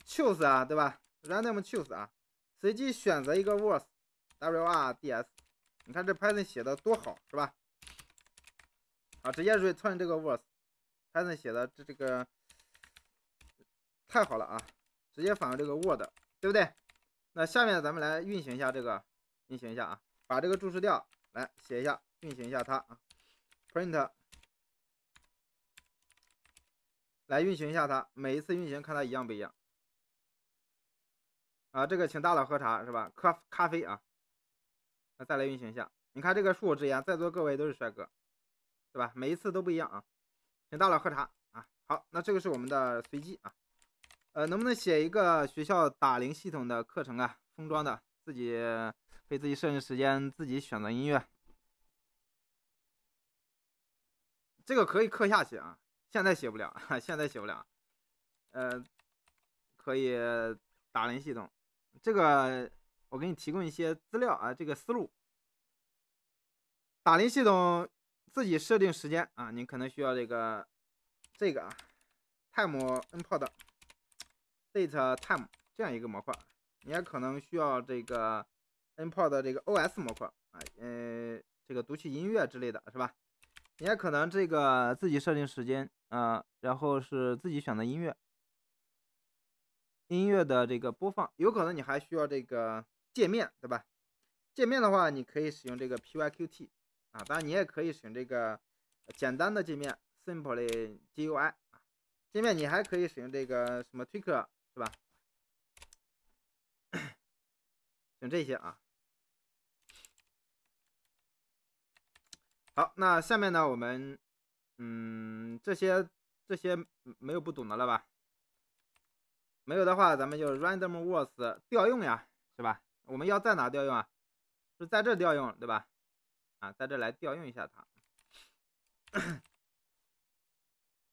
？choose 啊，对吧？random choose 啊，随机选择一个 word，w r d s。你看这 Python 写的多好，是吧？啊，直接 return 这个 Word，Python 写的这这个太好了啊！直接返回这个 Word，对不对？那下面咱们来运行一下这个，运行一下啊，把这个注释掉，来写一下，运行一下它啊，print，来运行一下它，每一次运行看它一样不一样。啊，这个请大佬喝茶是吧？咖咖啡啊。那再来运行一下，你看这个恕我直言，在座各位都是帅哥，对吧？每一次都不一样啊，请大佬喝茶啊。好，那这个是我们的随机啊。呃，能不能写一个学校打铃系统的课程啊？封装的，自己给自己设定时间，自己选择音乐。这个可以课下写啊，现在写不了，现在写不了。呃，可以打铃系统，这个。我给你提供一些资料啊，这个思路。打铃系统自己设定时间啊，你可能需要这个这个啊，time nport date time 这样一个模块，你也可能需要这个 nport 这个 OS 模块啊，呃，这个读取音乐之类的是吧？你也可能这个自己设定时间啊，然后是自己选择音乐，音乐的这个播放，有可能你还需要这个。界面对吧？界面的话，你可以使用这个 PyQt 啊，当然你也可以使用这个简单的界面 s i m p l y GUI 啊。界面你还可以使用这个什么 Tk 是吧？像 这些啊。好，那下面呢，我们嗯，这些这些没有不懂的了吧？没有的话，咱们就 Random Words 调用呀，是吧？我们要在哪调用啊？是在这调用对吧？啊，在这来调用一下它，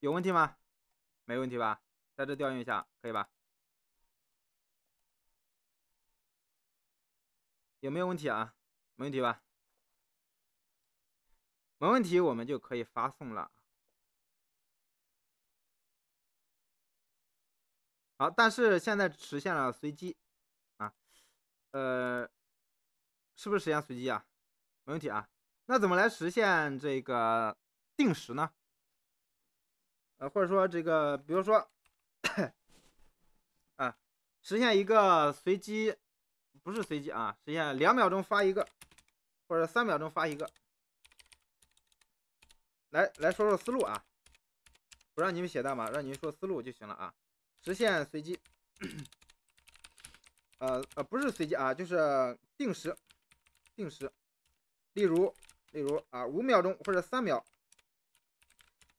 有问题吗？没问题吧？在这调用一下可以吧？有没有问题啊？没问题吧？没问题，我们就可以发送了。好，但是现在实现了随机。呃，是不是实现随机啊？没问题啊。那怎么来实现这个定时呢？呃，或者说这个，比如说，啊，实现一个随机，不是随机啊，实现两秒钟发一个，或者三秒钟发一个。来，来说说思路啊，不让你们写代码，让你们说思路就行了啊。实现随机。呃呃，不是随机啊，就是定时，定时，例如例如啊，五秒钟或者三秒，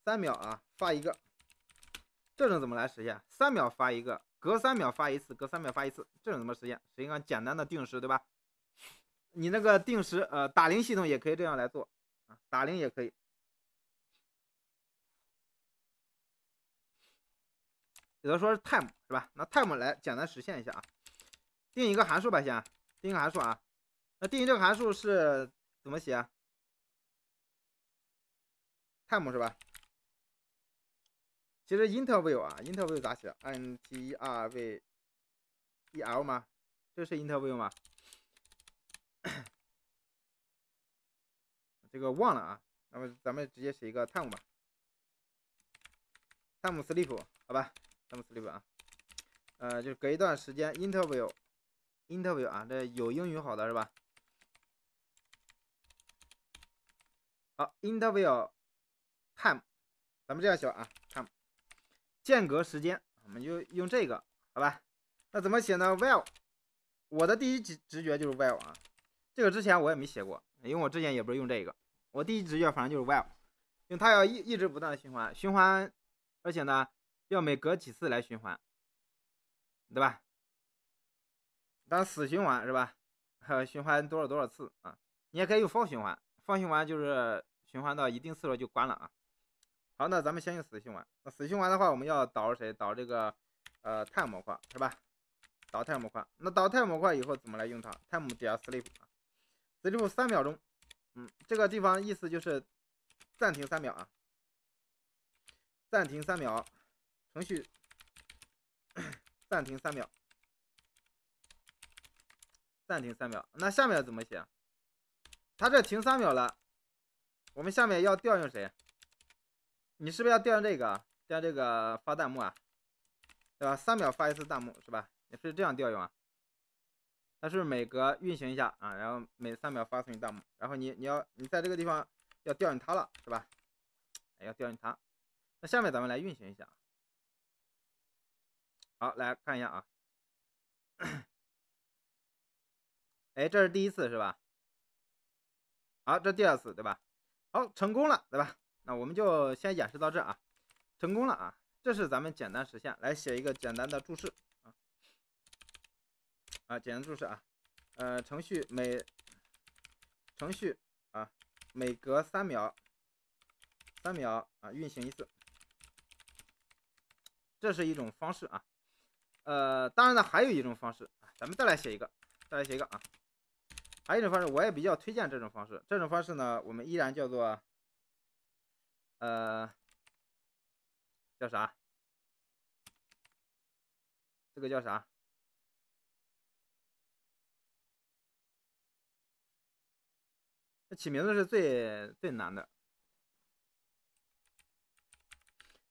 三秒啊发一个，这种怎么来实现？三秒发一个，隔三秒发一次，隔三秒发一次，这种怎么实现？实际上简单的定时对吧？你那个定时呃打铃系统也可以这样来做啊，打铃也可以。有的说是 time 是吧？那 time 来简单实现一下啊。定一个函数吧先，定一个函数啊，那定这个函数是怎么写？time 啊是吧？其实 i n t e r v i e w 啊 i n t e r v i e w 咋写？n t r v e l 吗？这是 i n t e r v i e w 吗？这个忘了啊，那么咱们直接写一个 time 吧，time sleep 好吧，time sleep 啊，呃，就隔一段时间 i n t e r v i e w Interview 啊，这有英语好的是吧？好，Interview time，咱们这样写啊，看间隔时间，我们就用这个好吧？那怎么写呢？Well，我的第一直直觉就是 Well 啊，这个之前我也没写过，因为我之前也不是用这个，我第一直觉反正就是 Well，因为它要一一直不断的循环，循环，而且呢要每隔几次来循环，对吧？当死循环是吧？循环多少多少次啊？你也可以用 for 循环，for 循环就是循环到一定次数就关了啊。好，那咱们先用死循环。那死循环的话，我们要导谁？导这个呃碳模块是吧？导碳模块。那导碳模块以后怎么来用它？time.sleep 啊，sleep 三秒钟。嗯，这个地方意思就是暂停三秒啊。暂停三秒，程序 暂停三秒。暂停三秒，那下面怎么写？它这停三秒了，我们下面要调用谁？你是不是要调用这个？调这个发弹幕啊，对吧？三秒发一次弹幕是吧？也是这样调用啊？它是每隔运行一下啊？然后每三秒发送一弹幕，然后你你要你在这个地方要调用它了是吧？要调用它。那下面咱们来运行一下。好，来看一下啊。哎，这是第一次是吧？好，这第二次对吧？好，成功了对吧？那我们就先演示到这啊，成功了啊！这是咱们简单实现，来写一个简单的注释啊啊，简单注释啊，呃，程序每程序啊，每隔三秒三秒啊运行一次，这是一种方式啊。呃，当然呢，还有一种方式咱们再来写一个，再来写一个啊。还有一种方式，我也比较推荐这种方式。这种方式呢，我们依然叫做，呃，叫啥？这个叫啥？起名字是最最难的。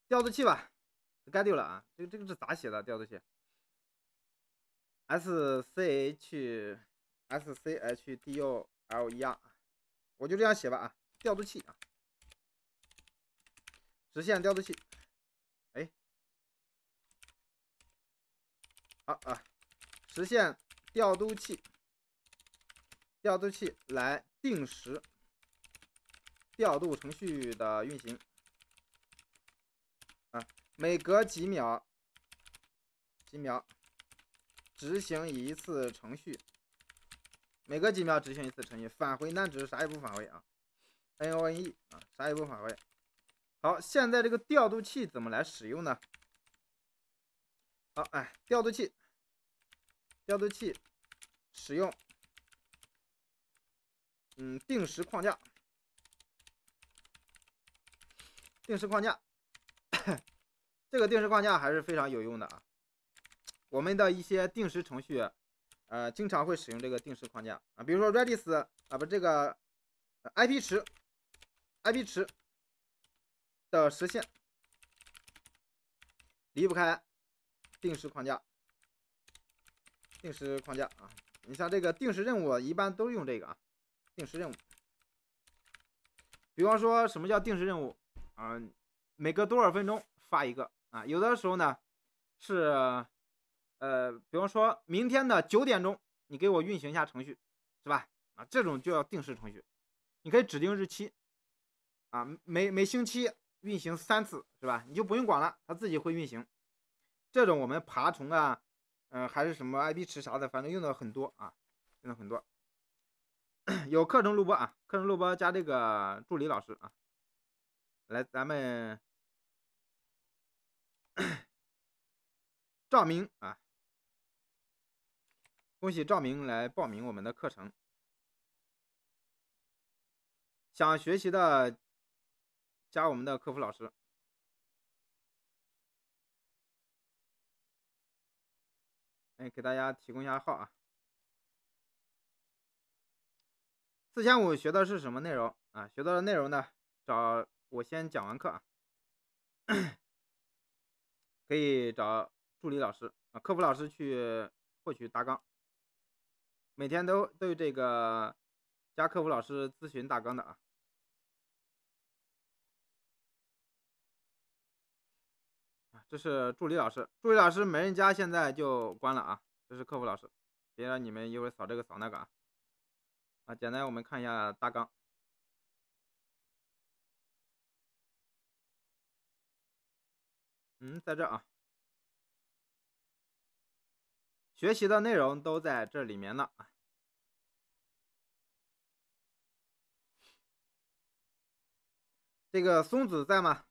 调度器吧，该丢了啊！这个这个是咋写的？调度器，S C H。s c h d O l e r 我就这样写吧啊，调度器啊，实现调度器。哎，好啊，实现调度器，调度器来定时调度程序的运行啊，每隔几秒几秒执行一次程序。每隔几秒执行一次程序，返回 n 值啥也不返回啊，None 啊，啥也不返回。好，现在这个调度器怎么来使用呢？好，哎，调度器，调度器使用，嗯，定时框架，定时框架，这个定时框架还是非常有用的啊，我们的一些定时程序。呃，经常会使用这个定时框架啊，比如说 Redis 啊，不这个 IP 池，IP 池的实现离不开定时框架。定时框架啊，你像这个定时任务，一般都用这个啊，定时任务。比方说什么叫定时任务啊？每隔多少分钟发一个啊？有的时候呢是。呃，比方说明天的九点钟，你给我运行一下程序，是吧？啊，这种就要定时程序，你可以指定日期，啊，每每星期运行三次，是吧？你就不用管了，它自己会运行。这种我们爬虫啊，嗯，还是什么 I d 池啥的，反正用的很多啊，用的很多。有课程录播啊，课程录播加这个助理老师啊，来，咱们照 明啊。恭喜赵明来报名我们的课程，想学习的加我们的客服老师。哎，给大家提供一下号啊。四千五学的是什么内容啊？学到的内容呢？找我先讲完课啊，可以找助理老师啊，客服老师去获取大纲。每天都对这个加客服老师咨询大纲的啊，这是助理老师，助理老师没人加，现在就关了啊。这是客服老师，别让你们一会儿扫这个扫那个啊，啊，简单，我们看一下大纲。嗯，在这啊。学习的内容都在这里面了啊！这个松子在吗？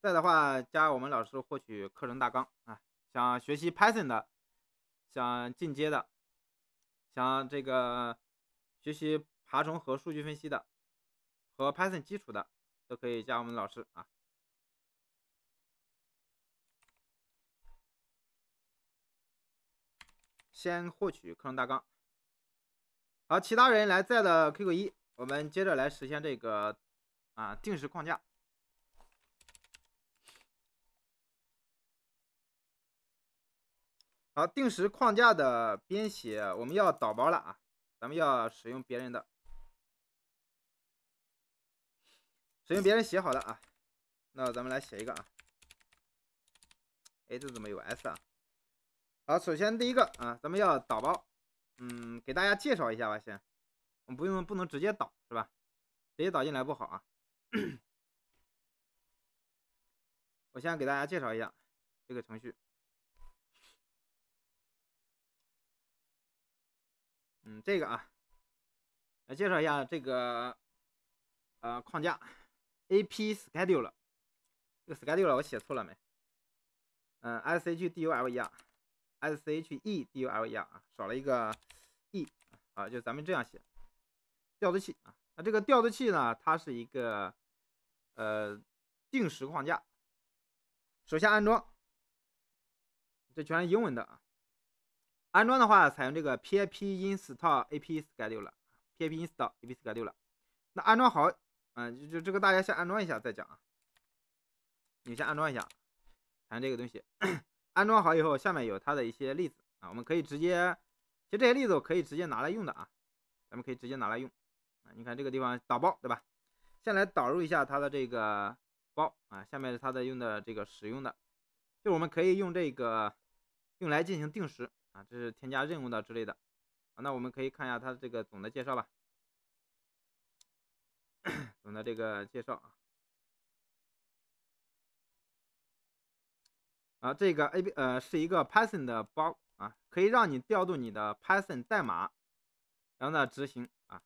在的话，加我们老师获取课程大纲啊！想学习 Python 的，想进阶的，想这个学习爬虫和数据分析的，和 Python 基础的，都可以加我们老师啊。先获取课程大纲，好，其他人来在的 QQ 一，我们接着来实现这个啊定时框架。好，定时框架的编写，我们要导包了啊，咱们要使用别人的，使用别人写好的啊，那咱们来写一个啊，哎，这怎么有 S 啊？好，首先第一个啊，咱们要导包，嗯，给大家介绍一下吧先。我们不用不能直接导是吧？直接导进来不好啊。我先给大家介绍一下这个程序。嗯，这个啊，来介绍一下这个呃框架，A P Schedule，这个 Schedule 我写错了没？嗯，S H D U L E 啊。S C H E D U L E R 啊，少了一个 E 啊，就咱们这样写调度器啊。那这个调度器呢，它是一个呃定时框架。首先安装，这全是英文的啊。安装的话，采用这个 P I P i n s t A l l a P S c h e d l e 了，P I P i n s t A l l a P S c h e d l e 了。那安装好，嗯，就这个大家先安装一下再讲啊。你先安装一下，谈这个东西。安装好以后，下面有它的一些例子啊，我们可以直接，其实这些例子我可以直接拿来用的啊，咱们可以直接拿来用啊。你看这个地方打包对吧？先来导入一下它的这个包啊，下面是它的用的这个使用的，就我们可以用这个用来进行定时啊，这是添加任务的之类的。啊，那我们可以看一下它这个总的介绍吧，总的这个介绍啊。啊，这个 a b 呃是一个 python 的包啊，可以让你调度你的 python 代码，然后呢执行啊，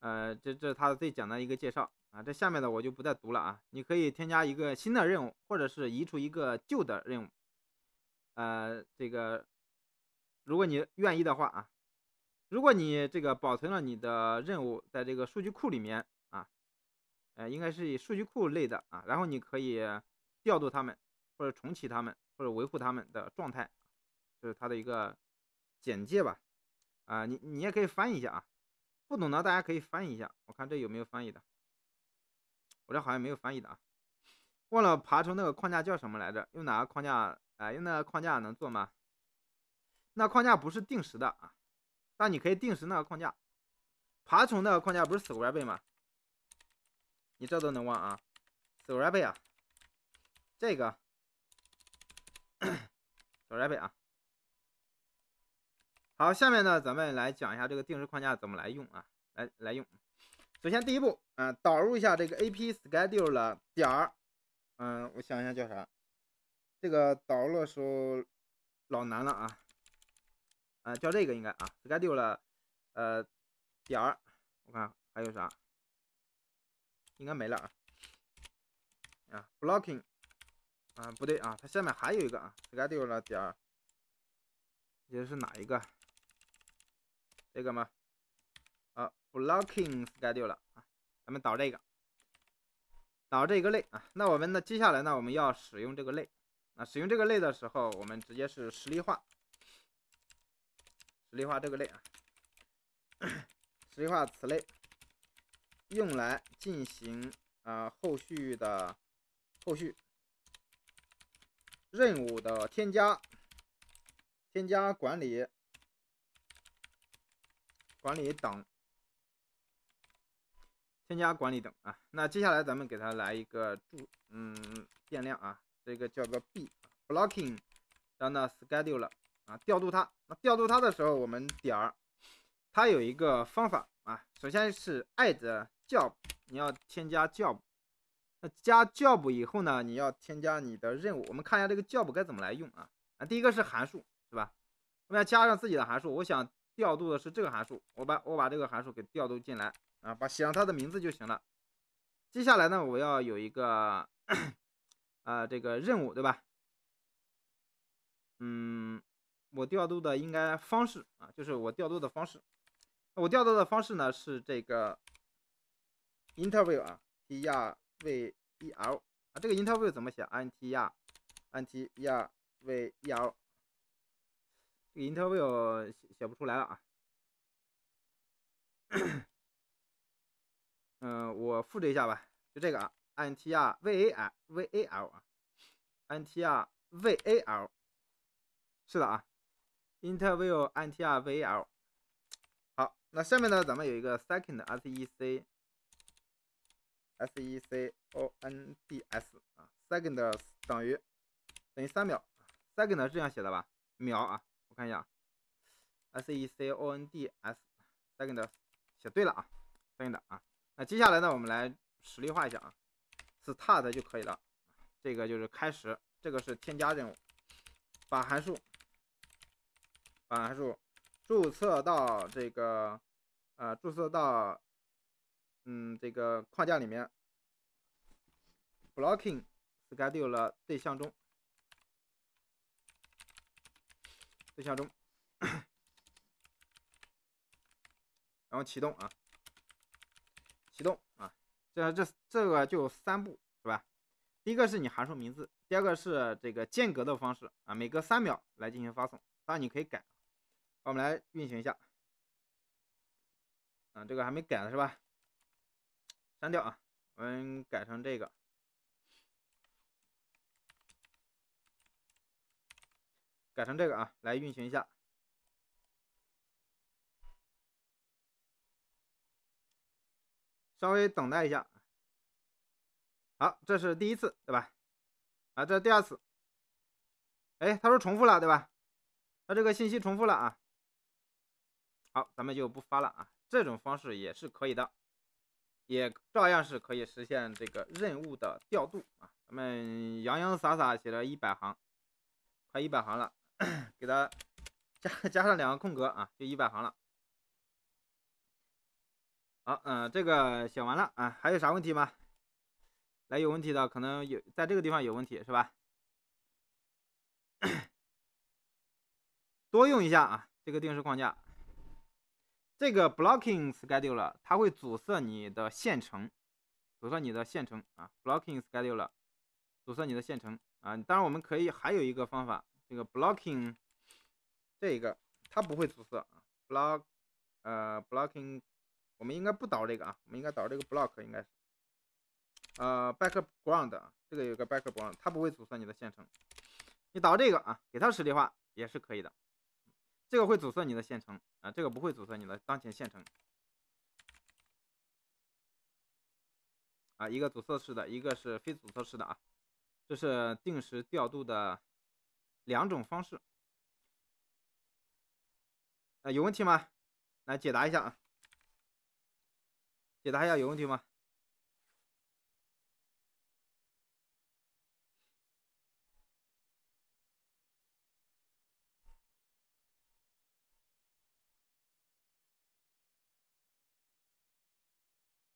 呃，这这是它最简单一个介绍啊。这下面的我就不再读了啊。你可以添加一个新的任务，或者是移除一个旧的任务。呃，这个如果你愿意的话啊，如果你这个保存了你的任务在这个数据库里面啊，呃，应该是以数据库类的啊，然后你可以调度它们。或者重启它们，或者维护它们的状态，这是它的一个简介吧。啊，你你也可以翻译一下啊，不懂的大家可以翻译一下。我看这有没有翻译的，我这好像没有翻译的啊，忘了爬虫那个框架叫什么来着？用哪个框架？哎，用那个框架能做吗？那框架不是定时的啊，但你可以定时那个框架。爬虫那个框架不是死完贝吗？你这都能忘啊？死完贝啊，这个。r a y 啊，好，下面呢，咱们来讲一下这个定时框架怎么来用啊，来来用。首先第一步啊，导入一下这个 A P Schedule 点儿，嗯，我想一下叫啥，这个导入的时候老难了啊，啊，叫这个应该啊，Schedule 了，呃点儿，我看还有啥，应该没了啊，啊，Blocking。啊，不对啊，它下面还有一个啊，schedule 了点儿，也是哪一个？这个吗？啊，blocking schedule 了啊，咱们导这个，导这个类啊。那我们呢？接下来呢？我们要使用这个类，啊。使用这个类的时候，我们直接是实例化，实例化这个类啊，实例化此类，用来进行啊后续的后续。任务的添加、添加管理、管理等、添加管理等啊。那接下来咱们给它来一个注，嗯，变量啊，这个叫个 b blocking，然后呢 schedule 了啊，调度它。那调度它的时候，我们点儿它有一个方法啊。首先是爱 o b 你要添加 job，那加 job 以后呢，你要添加你的任务。我们看一下这个 job 该怎么来用啊？啊，第一个是函数，是吧？我们要加上自己的函数。我想调度的是这个函数，我把我把这个函数给调度进来啊，把写上它的名字就行了。接下来呢，我要有一个啊这个任务，对吧？嗯，我调度的应该方式啊，就是我调度的方式。我调度的方式呢是这个 i n t e r v i e w 啊，要。v e l 啊，这个 interview 怎么写？n t r n t r v e l，这个 interview 写不出来了啊。嗯，我复制一下吧，就这个啊，n t r v a l v a l 啊，n t r v a l，是的啊，interview n t r v a l。好，那下面呢，咱们有一个 second s e c。secconds 啊，seconds 等于等于三秒，seconds 是这样写的吧？秒啊，我看一下，secconds，seconds 写对了啊，seconds 啊。那接下来呢，我们来实例化一下啊，start 就可以了，这个就是开始，这个是添加任务，把函数把函数注册到这个呃，注册到。嗯，这个框架里面，blocking s c h e d u l e 了对象中，对象中，然后启动啊，启动啊，这这这个就三步是吧？第一个是你函数名字，第二个是这个间隔的方式啊，每隔三秒来进行发送，当然你可以改。我们来运行一下。嗯，这个还没改呢是吧？删掉啊，我们改成这个，改成这个啊，来运行一下，稍微等待一下。好，这是第一次，对吧？啊，这是第二次。哎，他说重复了，对吧？他这个信息重复了啊。好，咱们就不发了啊，这种方式也是可以的。也照样是可以实现这个任务的调度啊！咱们洋洋洒洒写了一百行，快一百行了，给它加加上两个空格啊，就一百行了。好，嗯，这个写完了啊，还有啥问题吗？来，有问题的可能有，在这个地方有问题是吧？多用一下啊，这个定时框架。这个 blocking schedule r 它会阻塞你的线程，阻塞你的线程啊。blocking schedule r 阻塞你的线程啊。当然，我们可以还有一个方法，这个 blocking 这一个它不会阻塞啊。block 呃 blocking 我们应该不导这个啊，我们应该导这个 block 应该是呃 background 这个有个 background 它不会阻塞你的线程，你导这个啊，给它实例化也是可以的。这个会阻塞你的线程。啊，这个不会阻塞你的当前线程。啊，一个阻塞式的，一个是非阻塞式的啊，这是定时调度的两种方式。啊，有问题吗？来解答一下啊，解答一下有问题吗？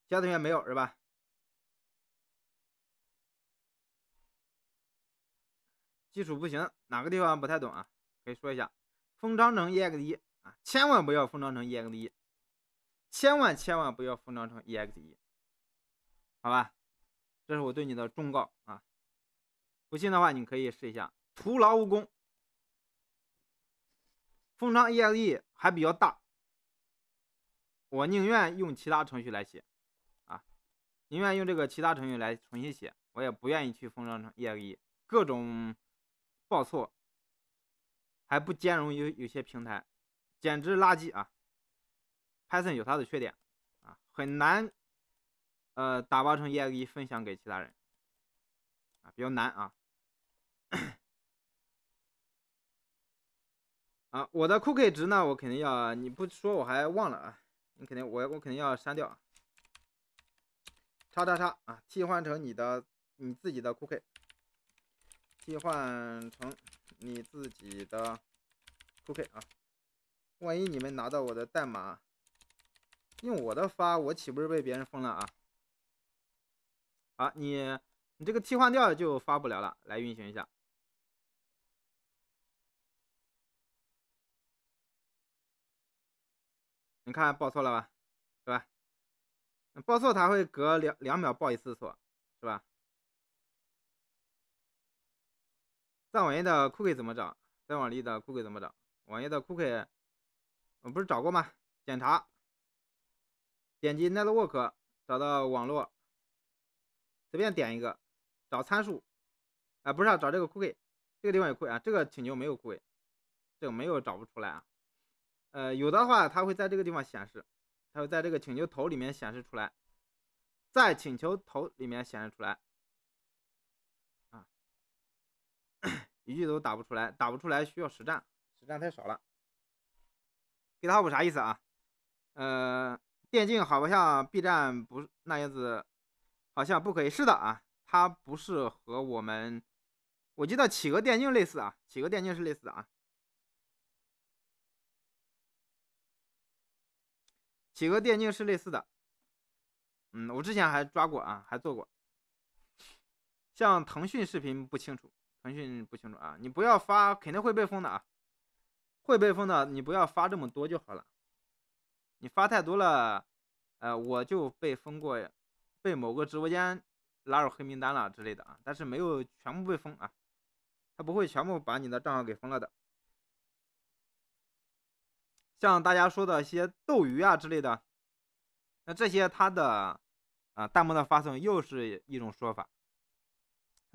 其他同学没有是吧？基础不行，哪个地方不太懂啊？可以说一下。封装成 exe 啊，千万不要封装成 exe，千万千万不要封装成 exe，好吧？这是我对你的忠告啊。不信的话，你可以试一下，徒劳无功。封装 exe 还比较大，我宁愿用其他程序来写。宁愿用这个其他程序来重新写，我也不愿意去封装成 exe，各种报错，还不兼容有有些平台，简直垃圾啊！Python 有它的缺点啊，很难呃打包成 exe 分享给其他人啊，比较难啊。啊，我的 cookie 值呢？我肯定要，你不说我还忘了啊。你肯定，我我肯定要删掉。叉叉叉啊！替换成你的你自己的 cookie，替换成你自己的 cookie 啊！万一你们拿到我的代码，用我的发，我岂不是被别人封了啊？好，你你这个替换掉就发不了了。来运行一下，你看报错了吧？报错，它会隔两两秒报一次错，是吧？在网页的 cookie 怎么找？在网里的 cookie 怎么找？网页的 cookie，我不是找过吗？检查，点击 Network，找到网络，随便点一个，找参数，啊，不是啊，找这个 cookie，这个地方有 cookie 啊，这个请求没有 cookie，这个没有找不出来啊，呃，有的话，它会在这个地方显示。还有在这个请求头里面显示出来，在请求头里面显示出来，啊，一句都打不出来，打不出来需要实战，实战太少了。给他五啥意思啊？呃，电竞好不像 B 站不那样子，好像不可以。是的啊，它不是和我们，我记得企鹅电竞类似啊，企鹅电竞是类似的啊。企鹅电竞是类似的，嗯，我之前还抓过啊，还做过。像腾讯视频不清楚，腾讯不清楚啊，你不要发，肯定会被封的啊，会被封的，你不要发这么多就好了，你发太多了，呃，我就被封过，被某个直播间拉入黑名单了之类的啊，但是没有全部被封啊，他不会全部把你的账号给封了的。像大家说的一些斗鱼啊之类的，那这些它的啊弹幕的发送又是一种说法。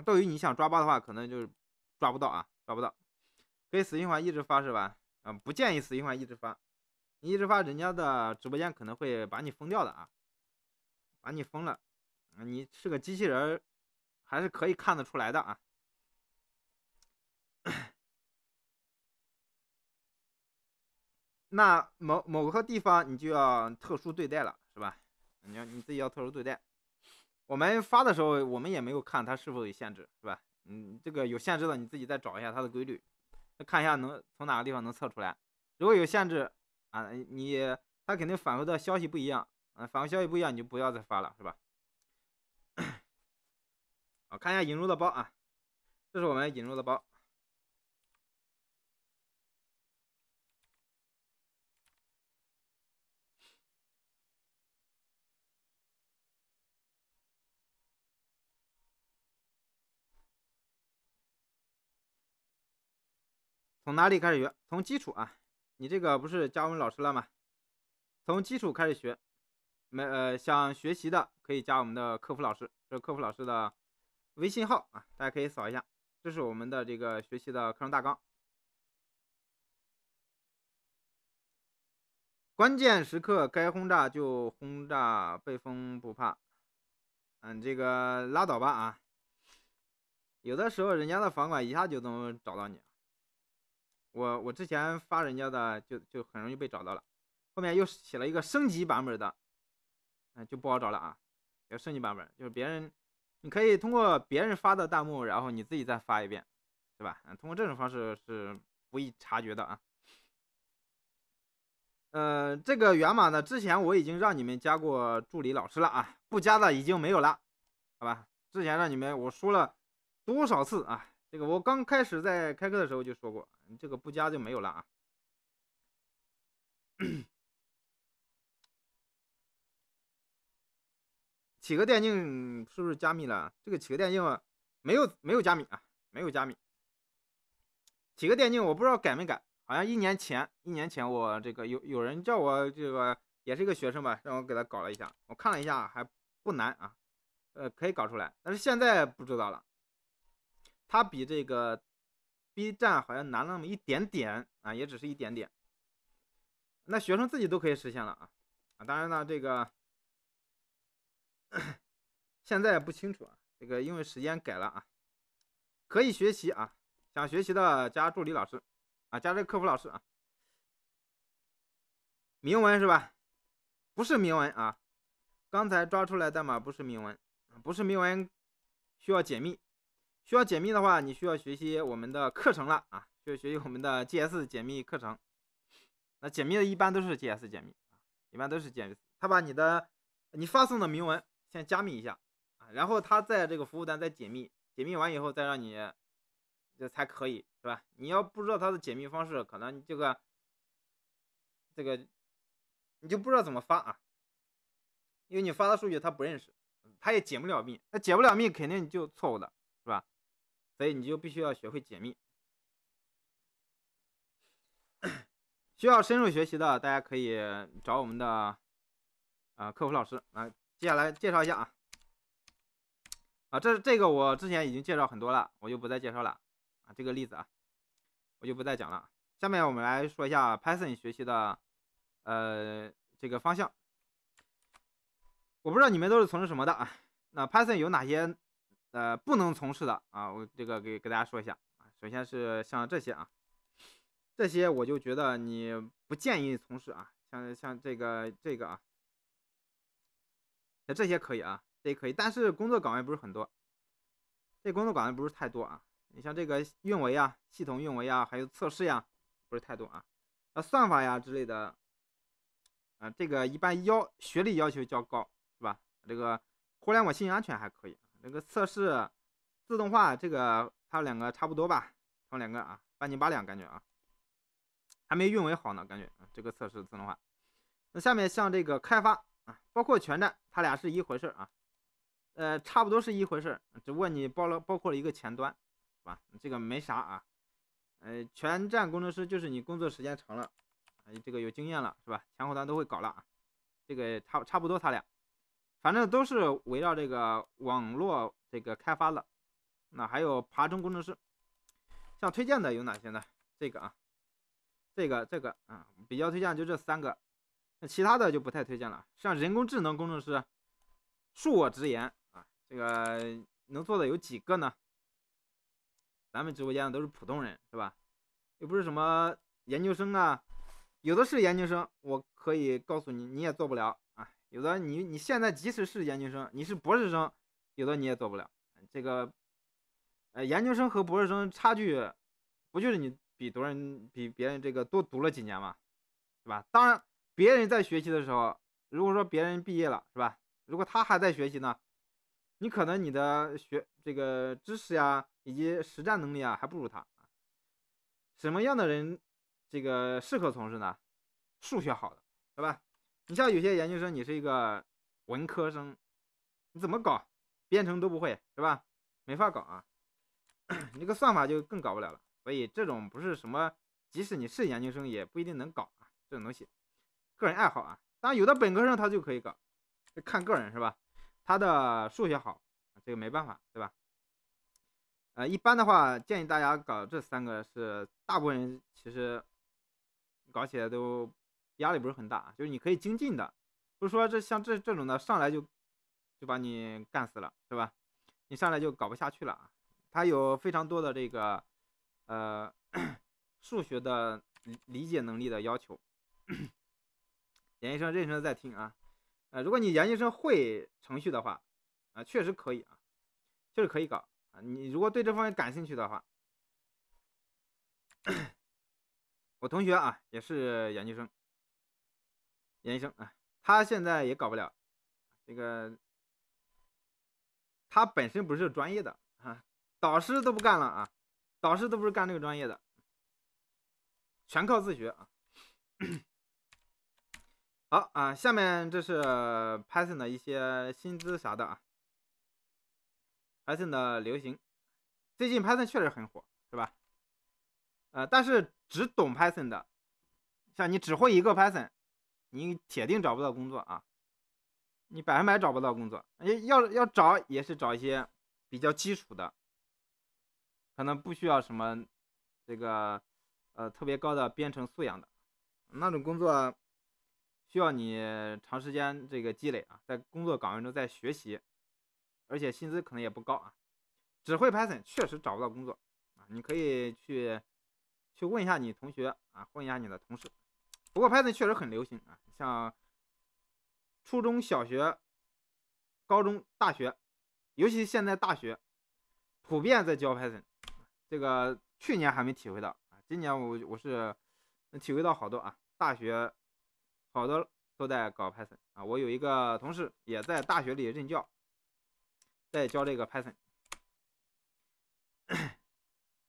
斗鱼你想抓包的话，可能就是抓不到啊，抓不到。可以死循环一直发是吧？嗯，不建议死循环一直发，你一直发人家的直播间可能会把你封掉的啊，把你封了。你是个机器人，还是可以看得出来的啊。那某某个地方你就要特殊对待了，是吧？你要你自己要特殊对待。我们发的时候，我们也没有看它是否有限制，是吧？嗯，这个有限制的，你自己再找一下它的规律，再看一下能从哪个地方能测出来。如果有限制啊，你它肯定返回的消息不一样，嗯，返回消息不一样，你就不要再发了，是吧？好，看一下引入的包啊，这是我们引入的包。从哪里开始学？从基础啊！你这个不是加我们老师了吗？从基础开始学，没呃想学习的可以加我们的客服老师，这是客服老师的微信号啊，大家可以扫一下。这是我们的这个学习的课程大纲。关键时刻该轰炸就轰炸，被封不怕。嗯，这个拉倒吧啊！有的时候人家的房管一下就能找到你。我我之前发人家的就就很容易被找到了，后面又写了一个升级版本的，嗯就不好找了啊，有升级版本就是别人，你可以通过别人发的弹幕，然后你自己再发一遍，对吧？嗯，通过这种方式是不易察觉的啊。呃，这个源码呢，之前我已经让你们加过助理老师了啊，不加的已经没有了，好吧？之前让你们我说了多少次啊？这个我刚开始在开课的时候就说过。你这个不加就没有了啊。企鹅电竞是不是加密了？这个企鹅电竞没有没有加密啊，没有加密。企鹅电竞我不知道改没改，好像一年前一年前我这个有有人叫我这个也是一个学生吧，让我给他搞了一下，我看了一下还不难啊，呃可以搞出来，但是现在不知道了。他比这个。B 站好像难了那么一点点啊，也只是一点点。那学生自己都可以实现了啊啊！当然呢，这个现在不清楚啊，这个因为时间改了啊。可以学习啊，想学习的加助理老师啊，加这客服老师啊。铭文是吧？不是铭文啊，刚才抓出来的码不是铭文，不是铭文，需要解密。需要解密的话，你需要学习我们的课程了啊！需要学习我们的 GS 解密课程。那解密的一般都是 GS 解密啊，一般都是解。他把你的你发送的铭文先加密一下啊，然后他在这个服务端再解密，解密完以后再让你这才可以是吧？你要不知道他的解密方式，可能这个这个你就不知道怎么发啊，因为你发的数据他不认识，他也解不了密，他解不了密肯定就错误的。所以你就必须要学会解密，需要深入学习的大家可以找我们的啊客服老师来。接下来介绍一下啊，啊这这个我之前已经介绍很多了，我就不再介绍了啊这个例子啊，我就不再讲了。下面我们来说一下 Python 学习的呃这个方向，我不知道你们都是从事什么的啊，那 Python 有哪些？呃，不能从事的啊，我这个给给大家说一下啊。首先是像这些啊，这些我就觉得你不建议从事啊。像像这个这个啊，那这些可以啊，这可以，但是工作岗位不是很多，这工作岗位不是太多啊。你像这个运维啊、系统运维啊，还有测试呀，不是太多啊。那算法呀之类的，啊，这个一般要学历要求较高，是吧？这个互联网信息安全还可以。那个测试自动化，这个它两个差不多吧，它们两个啊，半斤八两感觉啊，还没运维好呢，感觉这个测试自动化。那下面像这个开发啊，包括全站，它俩是一回事儿啊，呃，差不多是一回事儿，只不过你包了包括了一个前端，是吧，这个没啥啊，呃，全站工程师就是你工作时间长了，哎，这个有经验了是吧？前后端都会搞了啊，这个差差不多他俩。反正都是围绕这个网络这个开发的，那还有爬虫工程师，像推荐的有哪些呢？这个啊，这个这个啊，比较推荐就这三个，那其他的就不太推荐了。像人工智能工程师，恕我直言啊，这个能做的有几个呢？咱们直播间的都是普通人是吧？又不是什么研究生啊，有的是研究生，我可以告诉你，你也做不了。有的你你现在即使是研究生，你是博士生，有的你也做不了。这个，呃，研究生和博士生差距，不就是你比多人比别人这个多读了几年嘛，是吧？当然，别人在学习的时候，如果说别人毕业了，是吧？如果他还在学习呢，你可能你的学这个知识呀，以及实战能力啊，还不如他。什么样的人这个适合从事呢？数学好的，是吧？你像有些研究生，你是一个文科生，你怎么搞编程都不会是吧？没法搞啊，你个算法就更搞不了了。所以这种不是什么，即使你是研究生也不一定能搞啊，这种东西，个人爱好啊。当然有的本科生他就可以搞，看个人是吧？他的数学好这个没办法，对吧？呃，一般的话建议大家搞这三个是大部分人其实搞起来都。压力不是很大，就是你可以精进的，不是说这像这这种的上来就就把你干死了，是吧？你上来就搞不下去了。它有非常多的这个呃 数学的理解能力的要求。研究生认真在听啊，呃，如果你研究生会程序的话，啊，确实可以啊，确实可以搞啊。你如果对这方面感兴趣的话，我同学啊也是研究生。研究生啊，他现在也搞不了，这个他本身不是专业的啊，导师都不干了啊，导师都不是干这个专业的，全靠自学啊。好啊，下面这是 Python 的一些薪资啥的啊，Python 的流行，最近 Python 确实很火，是吧？呃，但是只懂 Python 的，像你只会一个 Python。你铁定找不到工作啊！你百分百找不到工作。要要找也是找一些比较基础的，可能不需要什么这个呃特别高的编程素养的，那种工作需要你长时间这个积累啊，在工作岗位中在学习，而且薪资可能也不高啊。只会 Python 确实找不到工作啊！你可以去去问一下你同学啊，问一下你的同事。不过 Python 确实很流行啊，像初中小学、高中、大学，尤其现在大学普遍在教 Python。这个去年还没体会到啊，今年我我是能体会到好多啊。大学好多都在搞 Python 啊，我有一个同事也在大学里任教，在教这个 Python，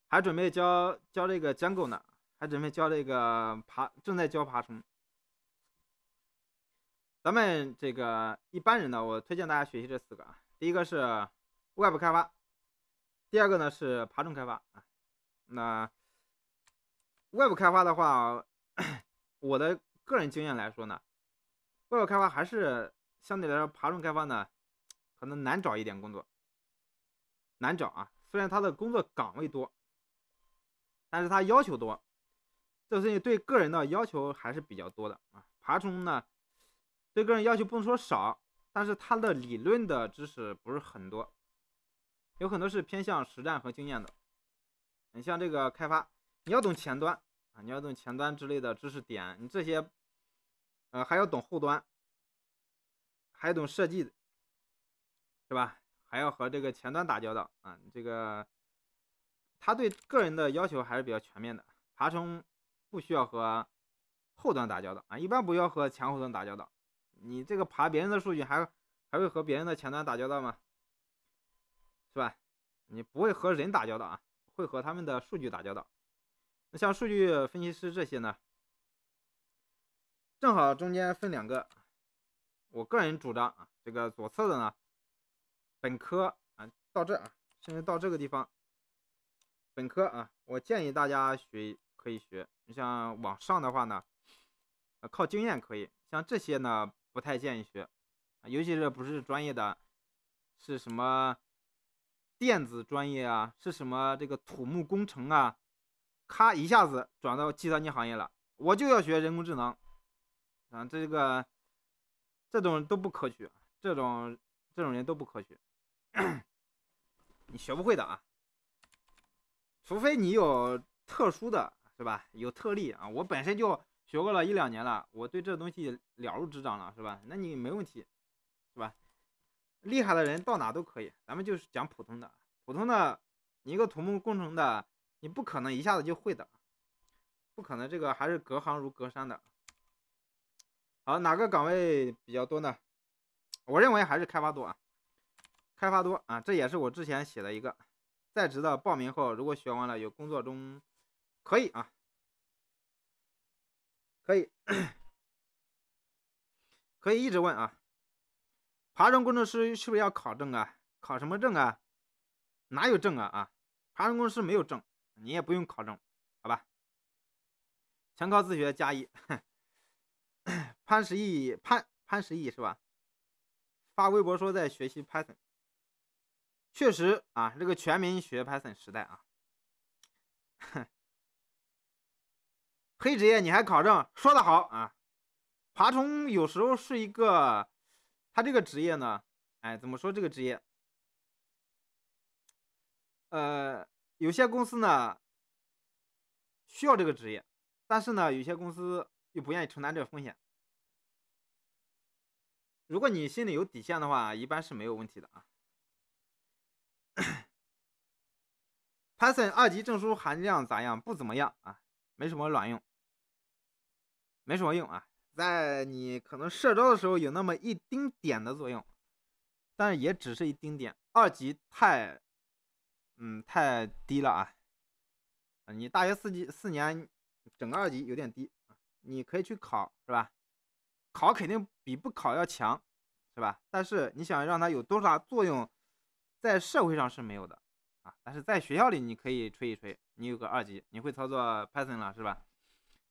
还准备教教这个 j a g o 呢。还准备教这个爬，正在教爬虫。咱们这个一般人呢，我推荐大家学习这四个啊。第一个是外部开发，第二个呢是爬虫开发啊。那外部开发的话，我的个人经验来说呢，外部开发还是相对来说爬虫开发呢，可能难找一点工作，难找啊。虽然他的工作岗位多，但是他要求多。这东西对个人的要求还是比较多的啊！爬虫呢，对个人要求不能说少，但是它的理论的知识不是很多，有很多是偏向实战和经验的。你像这个开发，你要懂前端啊，你要懂前端之类的知识点，你这些，呃，还要懂后端，还要懂设计，是吧？还要和这个前端打交道啊！这个，他对个人的要求还是比较全面的，爬虫。不需要和后端打交道啊，一般不要和前后端打交道。你这个爬别人的数据，还还会和别人的前端打交道吗？是吧？你不会和人打交道啊，会和他们的数据打交道。那像数据分析师这些呢，正好中间分两个。我个人主张啊，这个左侧的呢，本科啊到这啊，甚至到这个地方，本科啊，我建议大家学。可以学，你像往上的话呢，呃，靠经验可以；像这些呢，不太建议学，尤其是不是专业的，是什么电子专业啊，是什么这个土木工程啊，咔一下子转到计算机行业了，我就要学人工智能，啊，这个这种都不可取，这种这种人都不可取，你学不会的啊，除非你有特殊的。是吧？有特例啊！我本身就学过了一两年了，我对这东西了如指掌了，是吧？那你没问题，是吧？厉害的人到哪都可以，咱们就是讲普通的。普通的，你一个土木工程的，你不可能一下子就会的，不可能。这个还是隔行如隔山的。好，哪个岗位比较多呢？我认为还是开发多啊，开发多啊，这也是我之前写的一个，在职的报名后，如果学完了，有工作中。可以啊，可以，可以一直问啊。爬虫工程师是不是要考证啊？考什么证啊？哪有证啊？啊，爬虫工程师没有证，你也不用考证，好吧？全靠自学加一。潘石屹潘潘石屹是吧？发微博说在学习 Python。确实啊，这个全民学 Python 时代啊。黑职业你还考证，说的好啊！爬虫有时候是一个，他这个职业呢，哎，怎么说这个职业？呃，有些公司呢需要这个职业，但是呢，有些公司又不愿意承担这个风险。如果你心里有底线的话，一般是没有问题的啊。Python 二级证书含量咋样？不怎么样啊，没什么卵用。没什么用啊，在你可能射招的时候有那么一丁点的作用，但是也只是一丁点。二级太，嗯，太低了啊！你大学四级四年，整个二级有点低你可以去考，是吧？考肯定比不考要强，是吧？但是你想让它有多大作用，在社会上是没有的啊。但是在学校里你可以吹一吹，你有个二级，你会操作 Python 了，是吧？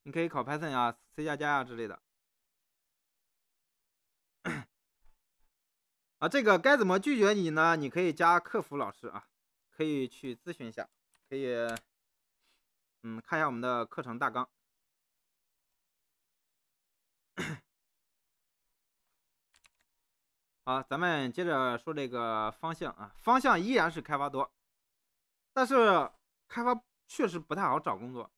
你可以考 Python 啊、C 加加啊之类的。啊，这个该怎么拒绝你呢？你可以加客服老师啊，可以去咨询一下，可以，嗯，看一下我们的课程大纲。好，咱们接着说这个方向啊，方向依然是开发多，但是开发确实不太好找工作，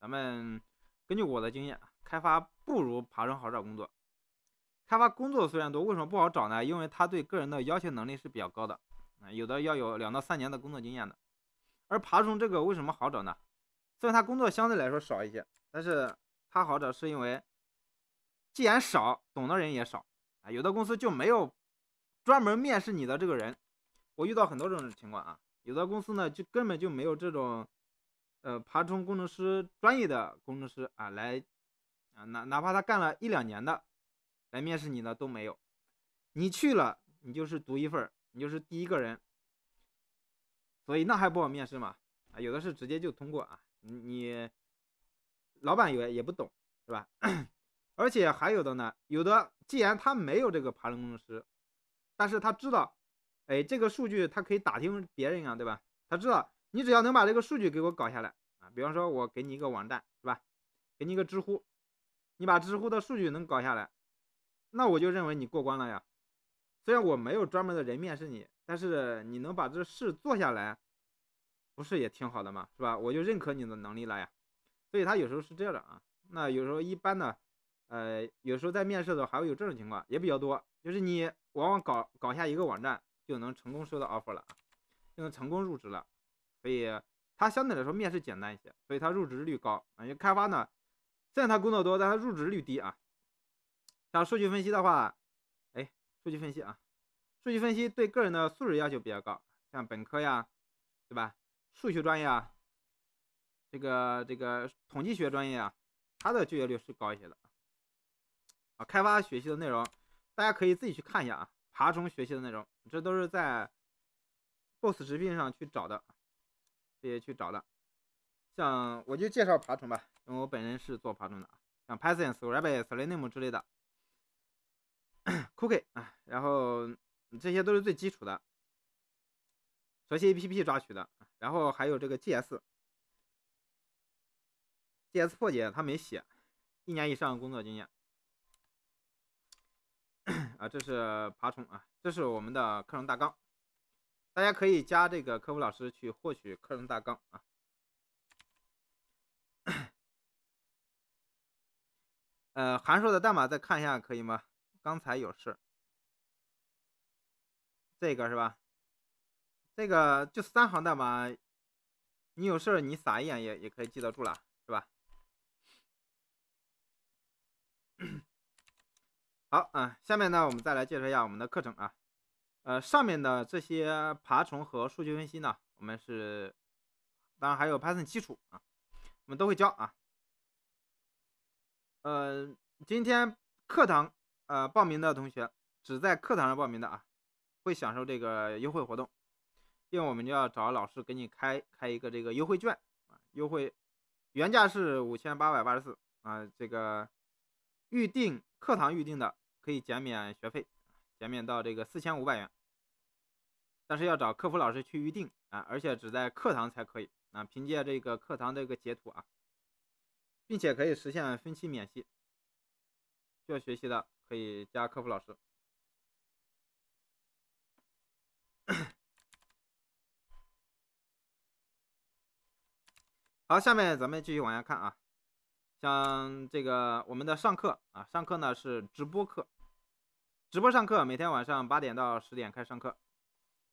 咱们。根据我的经验，开发不如爬虫好找工作。开发工作虽然多，为什么不好找呢？因为他对个人的要求能力是比较高的，有的要有两到三年的工作经验的。而爬虫这个为什么好找呢？虽然他工作相对来说少一些，但是他好找是因为，既然少，懂的人也少啊，有的公司就没有专门面试你的这个人。我遇到很多这种情况啊，有的公司呢就根本就没有这种。呃，爬虫工程师专业的工程师啊，来啊，哪哪怕他干了一两年的，来面试你的都没有，你去了，你就是独一份儿，你就是第一个人，所以那还不好面试嘛啊，有的是直接就通过啊，你，老板也也不懂，是吧？而且还有的呢，有的既然他没有这个爬虫工程师，但是他知道，哎，这个数据他可以打听别人啊，对吧？他知道。你只要能把这个数据给我搞下来啊，比方说我给你一个网站是吧，给你一个知乎，你把知乎的数据能搞下来，那我就认为你过关了呀。虽然我没有专门的人面试你，但是你能把这事做下来，不是也挺好的嘛，是吧？我就认可你的能力了呀。所以他有时候是这样的啊。那有时候一般呢，呃，有时候在面试的时候还会有这种情况，也比较多，就是你往往搞搞下一个网站就能成功收到 offer 了，就能成功入职了。所以它相对来说面试简单一些，所以它入职率高啊。因为开发呢，虽然它工作多，但它入职率低啊。像数据分析的话，哎，数据分析啊，数据分析对个人的素质要求比较高，像本科呀，对吧？数学专业啊，这个这个统计学专业啊，它的就业率是高一些的啊，开发学习的内容，大家可以自己去看一下啊。爬虫学习的内容，这都是在 BOSS 直聘上去找的。直接去找的，像我就介绍爬虫吧，因为我本人是做爬虫的啊，像 Python、r a b t Selenium 之类的，Cookie 啊，然后这些都是最基础的，熟悉 APP 抓取的，然后还有这个 GS，GS 破解他没写，一年以上工作经验，啊，这是爬虫啊，这是我们的课程大纲。大家可以加这个科普老师去获取课程大纲啊。呃，函数的代码再看一下可以吗？刚才有事。这个是吧？这个就三行代码，你有事你撒一眼也也可以记得住了，是吧？好啊，下面呢，我们再来介绍一下我们的课程啊。呃，上面的这些爬虫和数据分析呢，我们是，当然还有 Python 基础啊，我们都会教啊。呃，今天课堂呃报名的同学，只在课堂上报名的啊，会享受这个优惠活动，因为我们就要找老师给你开开一个这个优惠券啊，优惠原价是五千八百八十四啊，这个预定课堂预定的可以减免学费，减免到这个四千五百元。但是要找客服老师去预定啊，而且只在课堂才可以。啊。凭借这个课堂这个截图啊，并且可以实现分期免息。需要学习的可以加客服老师。好，下面咱们继续往下看啊，像这个我们的上课啊，上课呢是直播课，直播上课每天晚上八点到十点开始上课。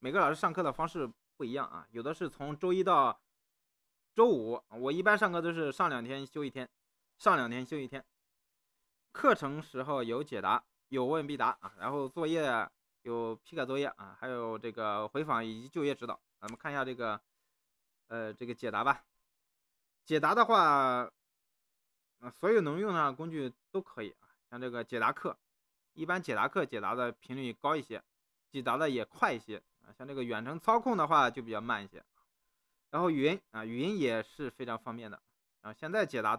每个老师上课的方式不一样啊，有的是从周一到周五，我一般上课都是上两天休一天，上两天休一天。课程时候有解答，有问必答啊，然后作业有批改作业啊，还有这个回访以及就业指导。咱们看一下这个，呃，这个解答吧。解答的话，呃，所有能用上工具都可以啊，像这个解答课，一般解答课解答的频率高一些，解答的也快一些。啊，像这个远程操控的话就比较慢一些，然后语音啊，语音也是非常方便的啊。现在解答。